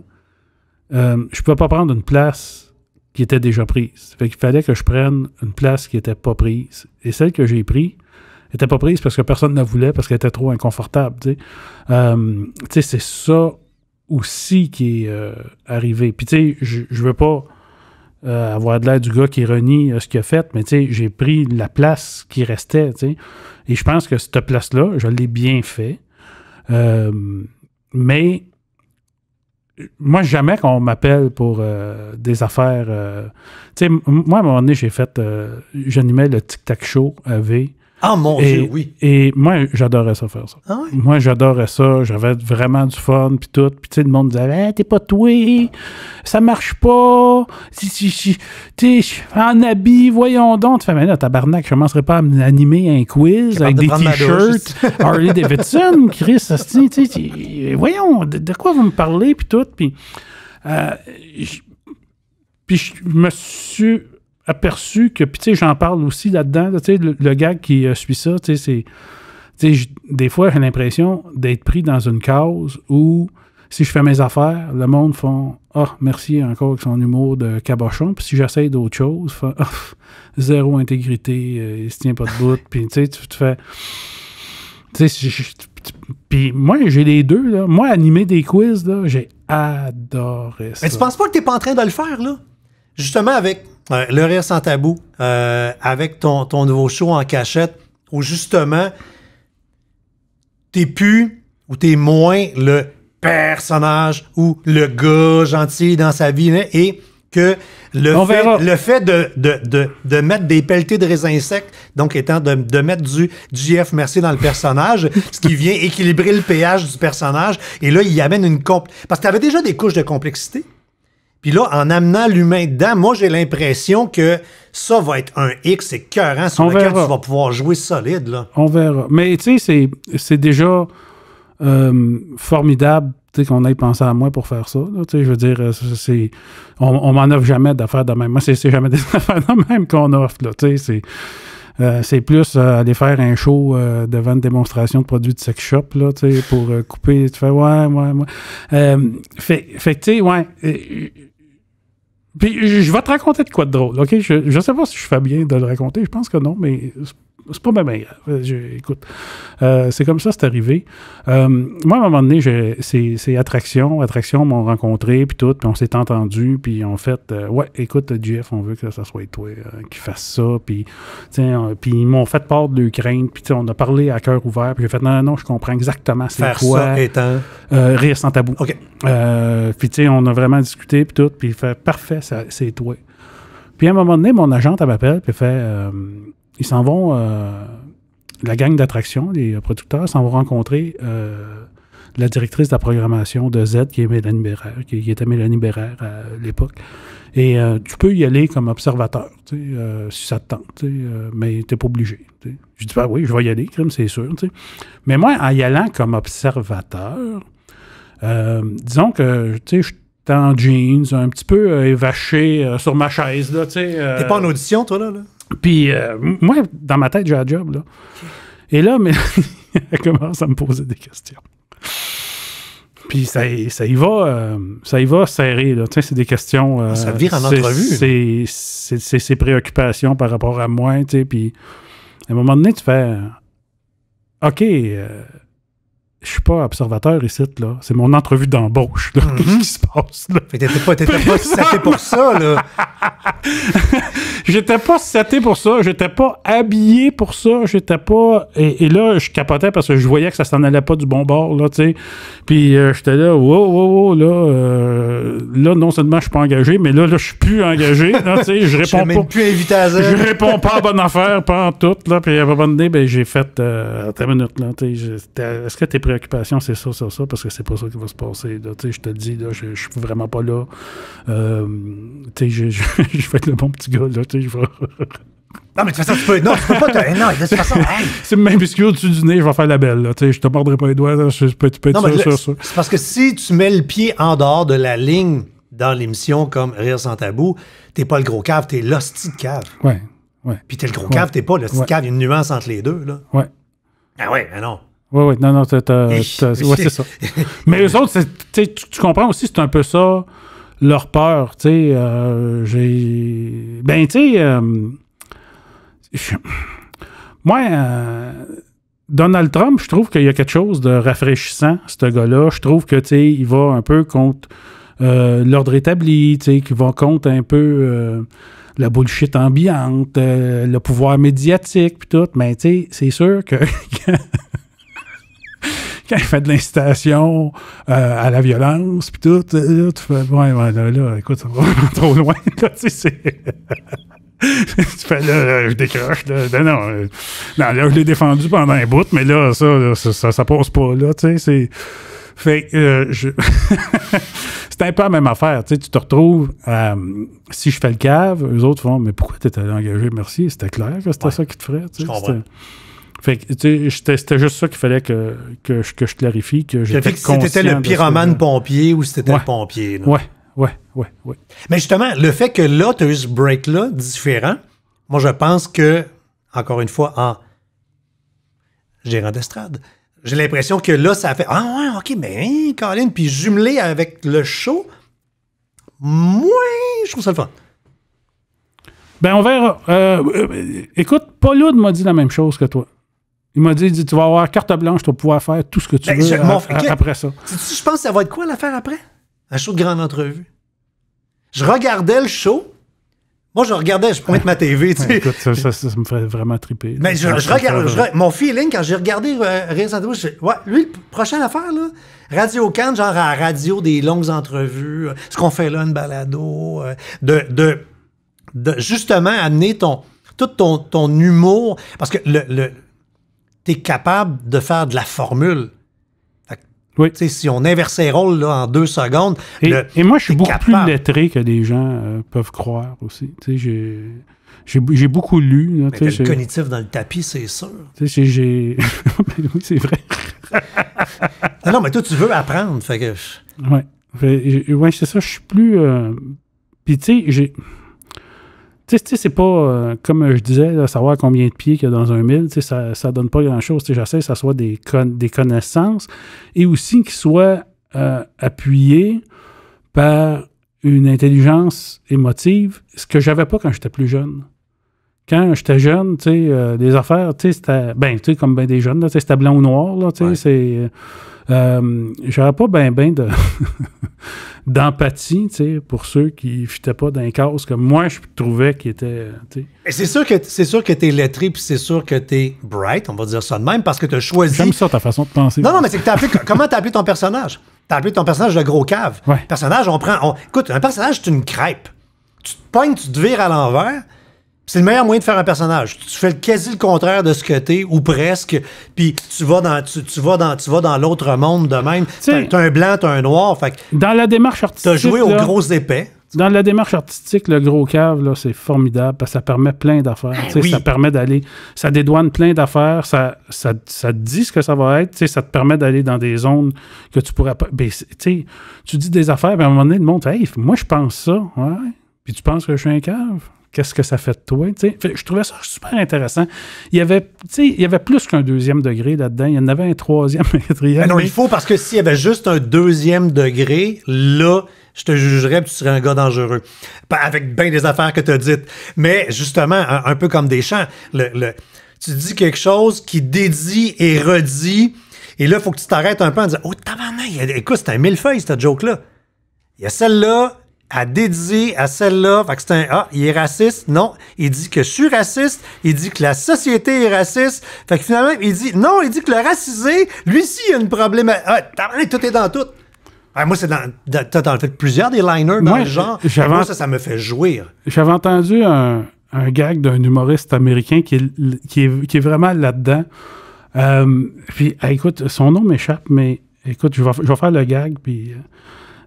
euh, je pouvais pas prendre une place qui était déjà prise. Fait qu'il fallait que je prenne une place qui était pas prise. Et celle que j'ai prise, n'était pas prise parce que personne ne la voulait, parce qu'elle était trop inconfortable. Euh, c'est ça aussi qui est euh, arrivé. Puis je, ne veux pas euh, avoir de l'air du gars qui renie ce qu'il a fait, mais j'ai pris la place qui restait, Et je pense que cette place-là, je l'ai bien fait. mais moi, jamais qu'on m'appelle pour des affaires. moi, à un moment donné, j'ai fait. J'animais le Tic Tac Show à ah mon Dieu, oui. Et moi, j'adorais ça faire ça. Ah moi, j'adorais ça. J'avais vraiment du fun, puis tout. Puis tu sais, le monde disait, hey, eh, t'es pas toi. ça marche pas. Tu en habit, voyons donc. Tu fais, mais là, tabarnak, je commencerai pas à animer un quiz avec des t-shirts Harley [LAUGHS] Davidson, Chris, tu sais, voyons, de, quoi vous me parlez, puis tout. puis euh, je me suis aperçu que, puis tu sais, j'en parle aussi là-dedans, tu sais, le, gars qui euh, suit ça, tu sais, c'est. tu sais des fois, j'ai l'impression d'être pris dans une cause où, si je fais mes affaires, le monde font « Ah, oh, merci encore avec son humour de cabochon. » Puis si j'essaie d'autres choses, ah, zéro intégrité, euh, il se tient pas de bout. » Puis tu sais te fais... Puis moi, j'ai les deux. Là. Moi, animer des quiz, là, j'ai adoré ça. Mais tu penses pas que t'es pas en train de le faire, là? Justement, avec euh, le rire sans tabou, euh, avec ton, ton, nouveau show en cachette, où justement, t'es plus ou t'es moins le personnage ou le gars gentil dans sa vie, hein, et que le fait, le fait de, de, mettre des pelletés de raisins sec, donc étant de, mettre du GF Mercier dans le personnage, [LAUGHS] ce qui vient équilibrer le péage du personnage, et là, il amène une... Compl parce que t'avais déjà des couches de complexité. Puis là, en amenant l'humain dedans, moi, j'ai l'impression que ça va être un X écœurant sur lequel tu vas pouvoir jouer solide. Là. On verra. Mais tu sais, c'est déjà euh, formidable qu'on ait pensé à moi pour faire ça. je veux dire, euh, c'est, on, m'en m'en jamais d'affaires de même. Moi, c'est jamais des [LAUGHS] de même qu'on offre. Euh, c'est, plus euh, aller faire un show devant une démonstration de produits de sex shop là, pour couper. Tu fais ouais, ouais, ouais. fait, fait tu sais, ouais, puis je vais te raconter de quoi de drôle, OK? Je ne sais pas si je fais bien de le raconter, je pense que non, mais c'est pas bien, écoute, euh, c'est comme ça, c'est arrivé. Euh, moi, à un moment donné, c'est Attraction. Attraction m'ont rencontré, puis tout, puis on s'est entendu, puis en fait, euh, ouais, écoute, Jeff, on veut que ça soit toi qui fasse ça, puis puis ils m'ont fait part de l'Ukraine. puis on a parlé à cœur ouvert, puis j'ai fait, non, non, je comprends exactement c'est quoi. Faire ça étant... rire sans tabou. OK. puis tu sais, on a vraiment discuté, puis tout, puis il fait, parfait, c'est toi. Puis à un moment donné, mon agente, elle m'appelle, puis fait ils s'en vont, euh, la gang d'attraction, les producteurs, s'en vont rencontrer euh, la directrice de la programmation de Z, qui est Mélanie Bérère, qui, était Mélanie Bérère à l'époque. Et euh, tu peux y aller comme observateur, euh, si ça te tente, mais tu n'es pas obligé. Je dis, pas ben oui, je vais y aller, crime, c'est sûr. sais. Mais moi, en y allant comme observateur, disons que, tu sais, je en jeans, un petit peu évaché sur ma chaise. Là, euh, T'es pas en audition, toi, là? là? Puis, euh, moi, dans ma tête, j'ai un job, là. Et là, mais [LAUGHS] elle commence à me poser des questions. Puis ça, y va, ça y va euh, serrer Là. c'est des questions. Euh, ah, ça vire en entrevue. C'est ses préoccupations par rapport à moi. Tu puis à un moment donné, tu fais OK, je suis pas observateur ici, là. C'est mon entrevue d'embauche, Qu'est-ce mhm. [LAUGHS] qui se passe, là? que t'étais pas, pas saté [LAUGHS] pour ça, là. j'étais pas saté pour ça. J'étais pas habillé pour ça. J'étais pas. Et, là, je capotais parce que je voyais que ça s'en allait pas du bon bord, là, tu sais. Puis euh, j'étais là, wow, wow, wow, là. Euh, là, non seulement je suis pas engagé, mais là, là, je suis plus engagé, là, tu sais. Je [LAUGHS] réponds pas. Je réponds pas à bonne affaire, pas en tout, là. Puis à un moment ben, j'ai fait. Euh, minutes, là, Est-ce que t'es prêt? préoccupation, c'est ça, c'est ça, parce que c'est pas ça qui va se passer. Je te dis, je, suis vraiment pas là. Euh, je, [LAUGHS] je, vais être le bon petit gars, Non, mais de toute façon, tu peux. Non, tu peux pas eh Non, de toute façon, C'est [LAUGHS] même minuscule au-dessus du nez, je vais faire la belle. Là. Je te mordrai pas les doigts, tu C'est parce que si tu mets le pied en dehors de la ligne dans l'émission comme Rire sans tabou, t'es pas le gros cave, t'es l'hostie de cave. Ouais. ouais. Puis t'es le gros cave, t'es pas l'hostie de cave, il y a une nuance entre les deux. Là. Ouais. Ah ouais, mais ah non. Oui, oui, non, non, c'est ça. Mais eux autres, tu, comprends aussi, c'est un peu ça, leur peur, tu sais. Euh, j'ai... Ben, tu sais, euh, moi, euh, Donald Trump, je trouve qu'il y a quelque chose de rafraîchissant, ce gars-là. Je trouve que, tu sais, il va un peu contre l'ordre établi, tu sais, qu'il va contre un peu la bullshit ambiante, le pouvoir médiatique, puis tout. Mais, tu sais, c'est sûr que... [LAUGHS] [LAUGHS] quand il fait de l'incitation euh, à la violence, puis tout, euh, là, tu fais, ouais, là, là écoute, ça va [LAUGHS] trop loin, [LAUGHS] tu sais, tu fais là, je décroche. Là, non, non, euh, non, là, je l'ai défendu pendant un bout, mais là, ça, ça, ça, passe pas. Là, tu sais, c'est. Fait je... c'est un peu la même affaire. Tu, sais, tu te retrouves, si je fais le cave, eux autres font, mais pourquoi tu étais engagé? Merci, c'était clair que c'était ça qui te ferait. Tu sais, fait c'était juste ça qu'il fallait que, que, je, clarifie, que Si c'était le pyromane pompier ou c'était le pompier. Là. Ouais, ouais, ouais, ouais. Mais justement, le fait que là, tu as eu ce break-là différent, moi, je pense que, encore une fois, en gérant d'estrade, j'ai l'impression que là, ça a fait Ah ouais, ok, mais hein, Colin, puis jumelé avec le show, moi, je trouve ça le fun. Ben, on verra. Euh, euh, écoute, Paul m'a dit la même chose que toi. Il m'a dit, tu vas avoir carte blanche, tu vas pouvoir faire tout ce que tu ben, veux après ça. je pense que ça va être quoi l'affaire après? Un show de grande entrevue. Je regardais le show. Moi, je regardais, je pointe ma TV. [LAUGHS] ça, me fait vraiment triper. Mais je, regarde, mon feeling, quand j'ai regardé euh, sans récemment, ouais, lui, le prochain affaire, là, Radio Cannes, genre à radio des longues entrevues, euh, ce qu'on fait là, une balado, euh, de, justement amener ton, tout ton, humour. Parce que le tu capable de faire de la formule. Si on inverse les rôles en deux secondes. Et, moi, je suis beaucoup plus lettré que des gens euh, peuvent croire aussi. J'ai beaucoup lu. le cognitif dans le tapis, c'est sûr. [LAUGHS] oui, c'est vrai. non, mais toi, tu veux apprendre. Fait Ouais. c'est ça. Je suis plus. Euh, puis, tu sais, j'ai tu sais, c'est pas, euh, comme je disais, savoir combien de pieds qu'il y a dans un mille, ça, ça donne pas grand-chose. J'essaie que ça soit des, connaissances et aussi qu'ils soient euh, appuyés par une intelligence émotive, ce que j'avais pas quand j'étais plus jeune quand j'étais jeune, tu sais, euh, des affaires, tu sais, c'était, ben, comme ben des jeunes, c'était blanc ou noir, là, tu sais, c'est... Euh, pas ben, ben de... [LAUGHS] d'empathie, tu sais, pour ceux qui fitaient pas dans les ce comme moi, je trouvais qu'ils étaient, tu C'est sûr que c'est sûr que t'es lettré, puis c'est sûr que tu es bright, on va dire ça de même, parce que t'as choisi... J'aime ça, ta façon de penser. Non, non, mais c'est que t'as appelé... comment t'as appelé ton personnage? T'as appelé ton personnage le gros cave. Personnage, on prend... Écoute, un personnage, c'est une crêpe. Tu te pognes, tu te vires à l'envers c'est le meilleur moyen de faire un personnage. Tu fais quasi le contraire de ce que t'es, ou presque, puis tu vas dans tu, vas dans tu vas dans l'autre monde de même. T'as un blanc, t'as un noir. Fait dans la démarche artistique. T'as joué aux gros épais. Dans la démarche artistique, le gros cave, là, c'est formidable parce que ça permet plein d'affaires. Ben ça permet d'aller. Ça dédouane plein d'affaires. Ça, ça, te dit ce que ça va être. Ça te permet d'aller dans des zones que tu pourrais pas. Ben, tu dis des affaires, mais à un moment donné, le monde, hey, moi je pense ça. Ouais. Puis tu penses que je suis un cave qu'est-ce que ça fait de toi? je trouvais ça super intéressant. Il y avait, il y avait plus qu'un deuxième degré là-dedans. Il y en avait un troisième, [LAUGHS] un quatrième. Ben non, il faut parce que s'il y avait juste un deuxième degré, là, je te jugerais que tu serais un gars dangereux. Ben, avec bien des affaires que tu as dites. Mais justement, un, peu comme des chants, le, tu dis quelque chose qui dédie et redit. Et là, il faut que tu t'arrêtes un peu en disant Oh, tabarnak, écoute, c'est un millefeuille, cette joke-là. Il y a celle-là, à dédier à celle-là. Fait que c'est un Ah, il est raciste. Non, il dit que je suis raciste. Il dit que la société est raciste. Fait que finalement, il dit Non, il dit que le racisé, lui-ci, il a une problématique. Ah, tout est dans tout. Ah, moi, c'est dans, t'as en fait plusieurs des liners dans le genre. Moi, ça, ça me fait jouir. J'avais entendu un, gag d'un humoriste américain qui est, qui est, vraiment là-dedans. Euh, puis, écoute, son nom m'échappe, mais écoute, je vais, vais faire le gag, puis. Euh,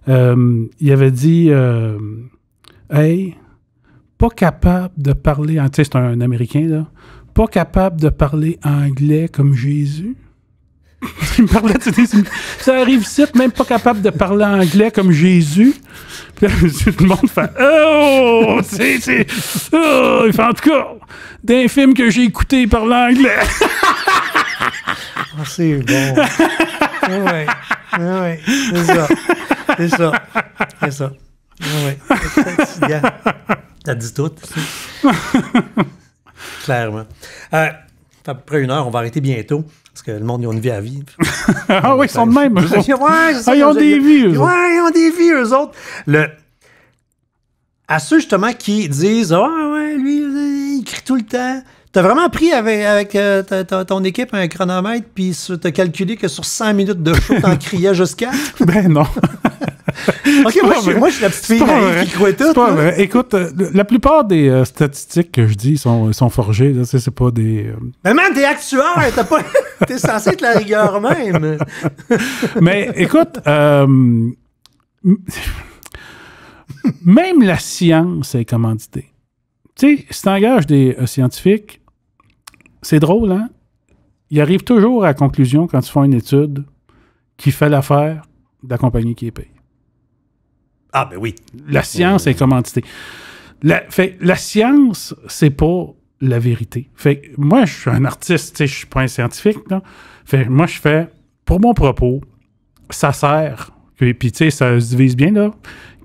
euh, il avait dit euh, Hey, pas capable de parler, tu sais, c'est un, Américain, là, pas capable de parler anglais comme Jésus. [LAUGHS] il me parlait, ça arrive ici, même pas capable de parler anglais comme Jésus. Puis [LAUGHS] tout le monde fait Oh, c'est. Oh, il fait en tout cas, d'un film que j'ai écouté, par l'anglais. oh, [LAUGHS] ah, c'est bon. Oui, oui. C'est ça. C'est ça. C'est ça. Ouais. T'as dit tout. Clairement. Euh, à peu près une heure, on va arrêter bientôt. Parce que le monde, ils ont une vie à vivre. ah oui, ils sont de même. Ah, ils ont des vies, Ouais, ils ont des vies, eux autres. Le... À ceux, justement, qui disent « Ah oui, ouais, lui, il crie tout le temps. » T'as vraiment pris avec, euh, ton équipe un chronomètre, puis t'as calculé que sur 100 minutes de show, t'en [LAUGHS] criais jusqu'à? ben non. [LAUGHS] ok, moi je, suis la petite fille qui croit tout. Pas vrai. Écoute, euh, la plupart des euh, statistiques que je dis sont, sont forgées. c'est, pas des. Mais man, t'es actuaire! pas... [LAUGHS] t'es censé être la rigueur même! Mais écoute, même la science est commanditée. Tu sais, si des euh, scientifiques, c'est drôle, hein? Ils arrivent toujours à la conclusion quand tu font une étude qui fait l'affaire de la compagnie qui est payée. Ah, ben oui. La science est commanditée. La, la science, c'est pas la vérité. Fait moi, je suis un artiste, je suis pas un scientifique. Non? Fait moi, je fais, pour mon propos, ça sert. puis, tu sais, ça se divise bien, là.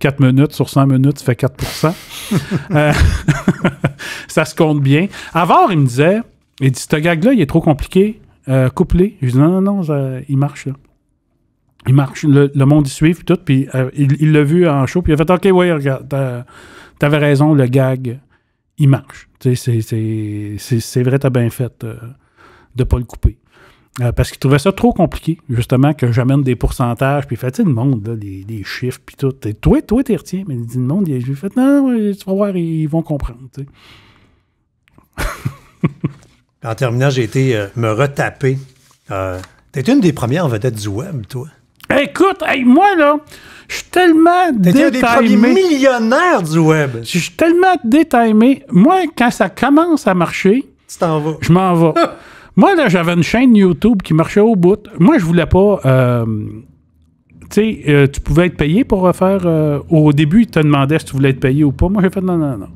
4 minutes sur 100 minutes, ça fait 4 [LAUGHS] euh, [LAUGHS] Ça se compte bien. Avant, il me disait, il dit, ce gag-là, il est trop compliqué, euh, couplé. Je dis, non, non, non, il marche, Il marche, le, monde y suit, puis tout, puis euh, il l'a vu en show, puis il a fait, OK, oui, regarde, t'avais raison, le gag, il marche. c'est vrai, t'as bien fait euh, de ne pas le couper. Euh, parce qu'ils trouvaient ça trop compliqué, justement, que j'amène des pourcentages, puis fait, le monde, les, chiffres, puis tout. toi, toi, t'es retiens. Mais le monde, il a fait, non, tu vas voir, ils vont comprendre. [LAUGHS] en terminant, j'ai été euh, me retaper. Tu euh, t'es une des premières vedettes du web, toi. Écoute, moi, là, je suis tellement détaillé. un des premiers millionnaires du web. Je suis tellement détaillé. Moi, quand ça commence à marcher, tu t'en vas. Je m'en vais. [LAUGHS] Moi, là, j'avais une chaîne YouTube qui marchait au bout. Moi, je voulais pas. Euh, tu sais, euh, tu pouvais être payé pour refaire... Euh, au début, ils te demandaient si tu voulais être payé ou pas. Moi, j'ai fait non, non, non.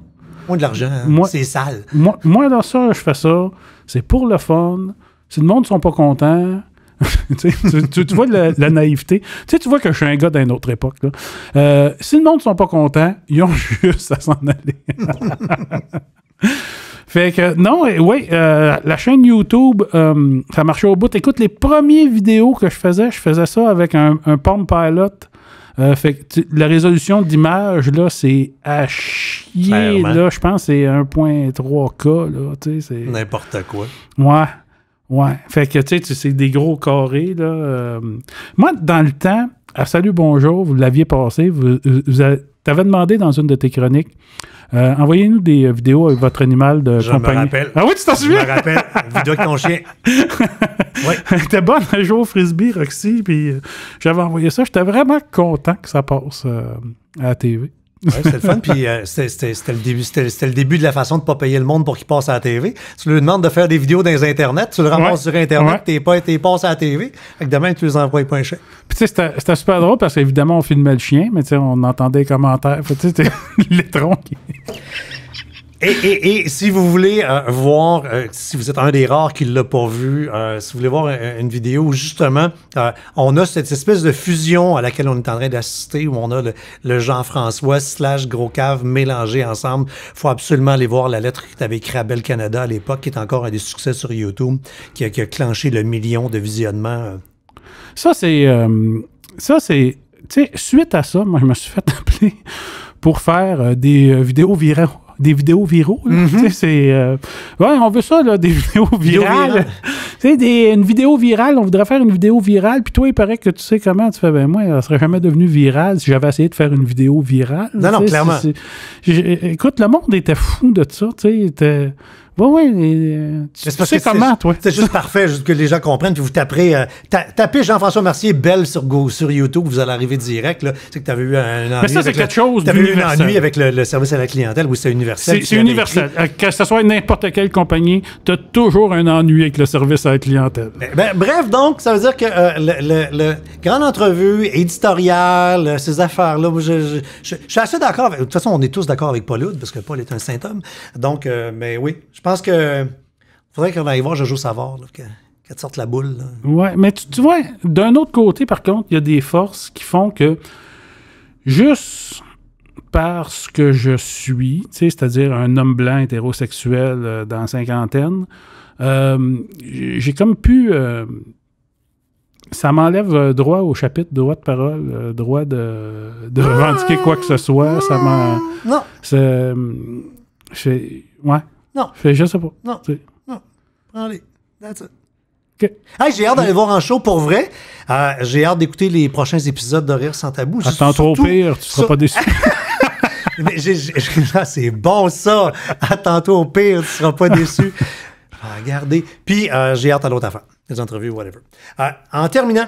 Moins de l'argent, hein. c'est sale. Moi, moi, dans ça, je fais ça. C'est pour le fun. Si le monde ne sont pas contents. [LAUGHS] tu, vois la, naïveté. Tu, tu vois que je suis un gars d'une autre époque. si le monde ne sont pas contents, ils ont [LAUGHS] juste à s'en aller. [LAUGHS] Fait que, non, oui, euh, la chaîne YouTube, euh, ça marchait au bout. Écoute, les premières vidéos que je faisais, je faisais ça avec un, un Palm Pilot. Euh, fait que la résolution d'image, là, c'est à chier. Là, je pense que c'est 1.3K, là, tu sais. N'importe quoi. Ouais, ouais. Fait que, tu sais, c'est des gros carrés, là. Moi, dans le temps, Salut Bonjour, vous l'aviez passé, vous avez t'avais demandé dans une de tes chroniques, euh, envoyez-nous des euh, vidéos avec votre animal de je compagnie. Je rappelle. Ah oui, tu t'en souviens? Je me rappelle. vidéo avec ton chien. tu T'es [LAUGHS] bonne un jour au frisbee, Roxy, puis euh, j'avais envoyé ça. J'étais vraiment content que ça passe à la TV c'était le fun, puis euh, c'était le, début, de la façon de ne pas payer le monde pour qu'il passe à la TV. Tu lui demandes de faire des vidéos dans Internet, tu le ramasses sur Internet, tu pas été passes à la TV, demain, tu les envoies pas un Puis tu sais, c'était super drôle parce qu'évidemment, on filmait le chien, mais tu on entendait les commentaires. tu sais, les [LAUGHS] troncs. Et, si vous voulez euh, voir, euh, si vous êtes un des rares qui ne l'a pas vu, euh, si vous voulez voir une vidéo où justement on a cette espèce de fusion à laquelle on est en train d'assister, où on a le, Jean-François slash Gros Cave mélangé ensemble, faut absolument aller voir la lettre tu avait écrite à Belle Canada à l'époque, qui est encore un des succès sur YouTube, qui a, qui a clenché le million de visionnements. Ça, c'est. ça, c'est. Tu sais, suite à ça, moi, je me suis fait [LAUGHS] appeler pour faire des vidéos virales des vidéos viraux. Mhm. tu sais, C'est euh, ouais, on veut ça, là, des [LAUGHS] vidéos virales. Vidéo sais, une vidéo virale, on voudrait faire une vidéo virale, puis toi, il paraît que tu sais comment. Tu fais, ben moi, elle serait jamais devenu virale si j'avais essayé de faire une vidéo virale. Non, non, clairement. écoute, le monde était fou de ça. tu sais oui, oui. Euh, comment, toi? C'est juste parfait, juste que les gens comprennent. Puis vous taperez, euh, tapez Jean-François Mercier Belle sur, Go, sur YouTube, vous allez arriver direct. C'est que tu avais eu un ennui. Mais ça, c'est quelque chose Tu eu un ennui avec le, service à la clientèle Oui, c'est universel. C'est universel. Que ce soit n'importe quelle compagnie, tu as toujours un ennui avec le service à la clientèle. Ben, ben, bref, donc, ça veut dire que euh, le, grande entrevue, éditoriale, ces affaires-là, je, suis assez d'accord. De toute façon, on est tous d'accord avec Paul Hood, parce que Paul est un saint homme. Donc, mais oui, je pense je pense que faudrait qu'on aille voir Jojo Savard, qu'elle sorte la boule. Là. Ouais, mais tu, vois, d'un autre côté, par contre, il y a des forces qui font que juste parce que je suis, c'est-à-dire un homme blanc hétérosexuel euh, dans la cinquantaine, euh, j'ai comme pu. Euh, ça m'enlève droit au chapitre, droit de parole, droit de, revendiquer quoi que ce soit. Ça m'en. Non! C'est. Ouais. Non. Je, ne sais pas. Non. Non. prends That's it. j'ai hâte d'aller voir en show pour vrai. Euh, j'ai hâte d'écouter les prochains épisodes de Rire sans tabou. Attends [LAUGHS] au pire, tu seras pas déçu. Mais [LAUGHS] c'est bon ça. Attends-toi au pire, tu seras pas déçu. Regardez. Puis euh, j'ai hâte à l'autre affaire. Les entrevues, whatever. Euh, en terminant,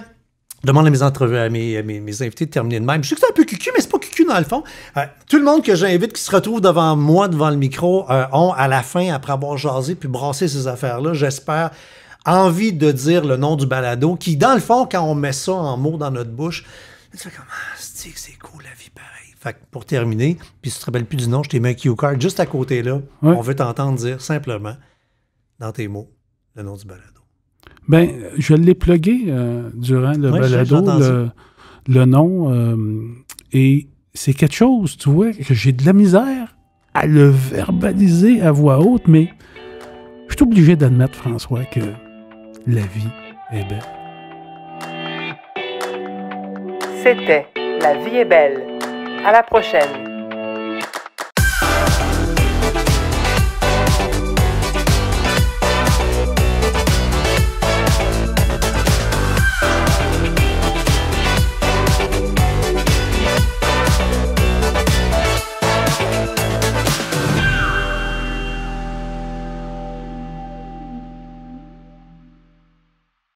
je demande à mes, invités de terminer de même. Je sais que c'est un peu cucu, mais c'est pas dans le fond. Euh, tout le monde que j'invite qui se retrouve devant moi, devant le micro, euh, ont à la fin, après avoir jasé puis brassé ces affaires-là, j'espère, envie de dire le nom du balado qui, dans le fond, quand on met ça en mots dans notre bouche, tu fais comme, ah, c'est cool la vie pareil. Fait pour terminer, puis si tu te rappelles plus du nom, je t'ai mis un cue card juste à côté là. On veut t'entendre dire simplement, dans tes mots, le nom du balado. Ben, je l'ai plugué euh, durant le balado, le, nom. et c'est quelque chose, tu vois, que j'ai de la misère à le verbaliser à voix haute, mais je suis obligé d'admettre, François, que la vie est belle. C'était La vie est belle. À la prochaine.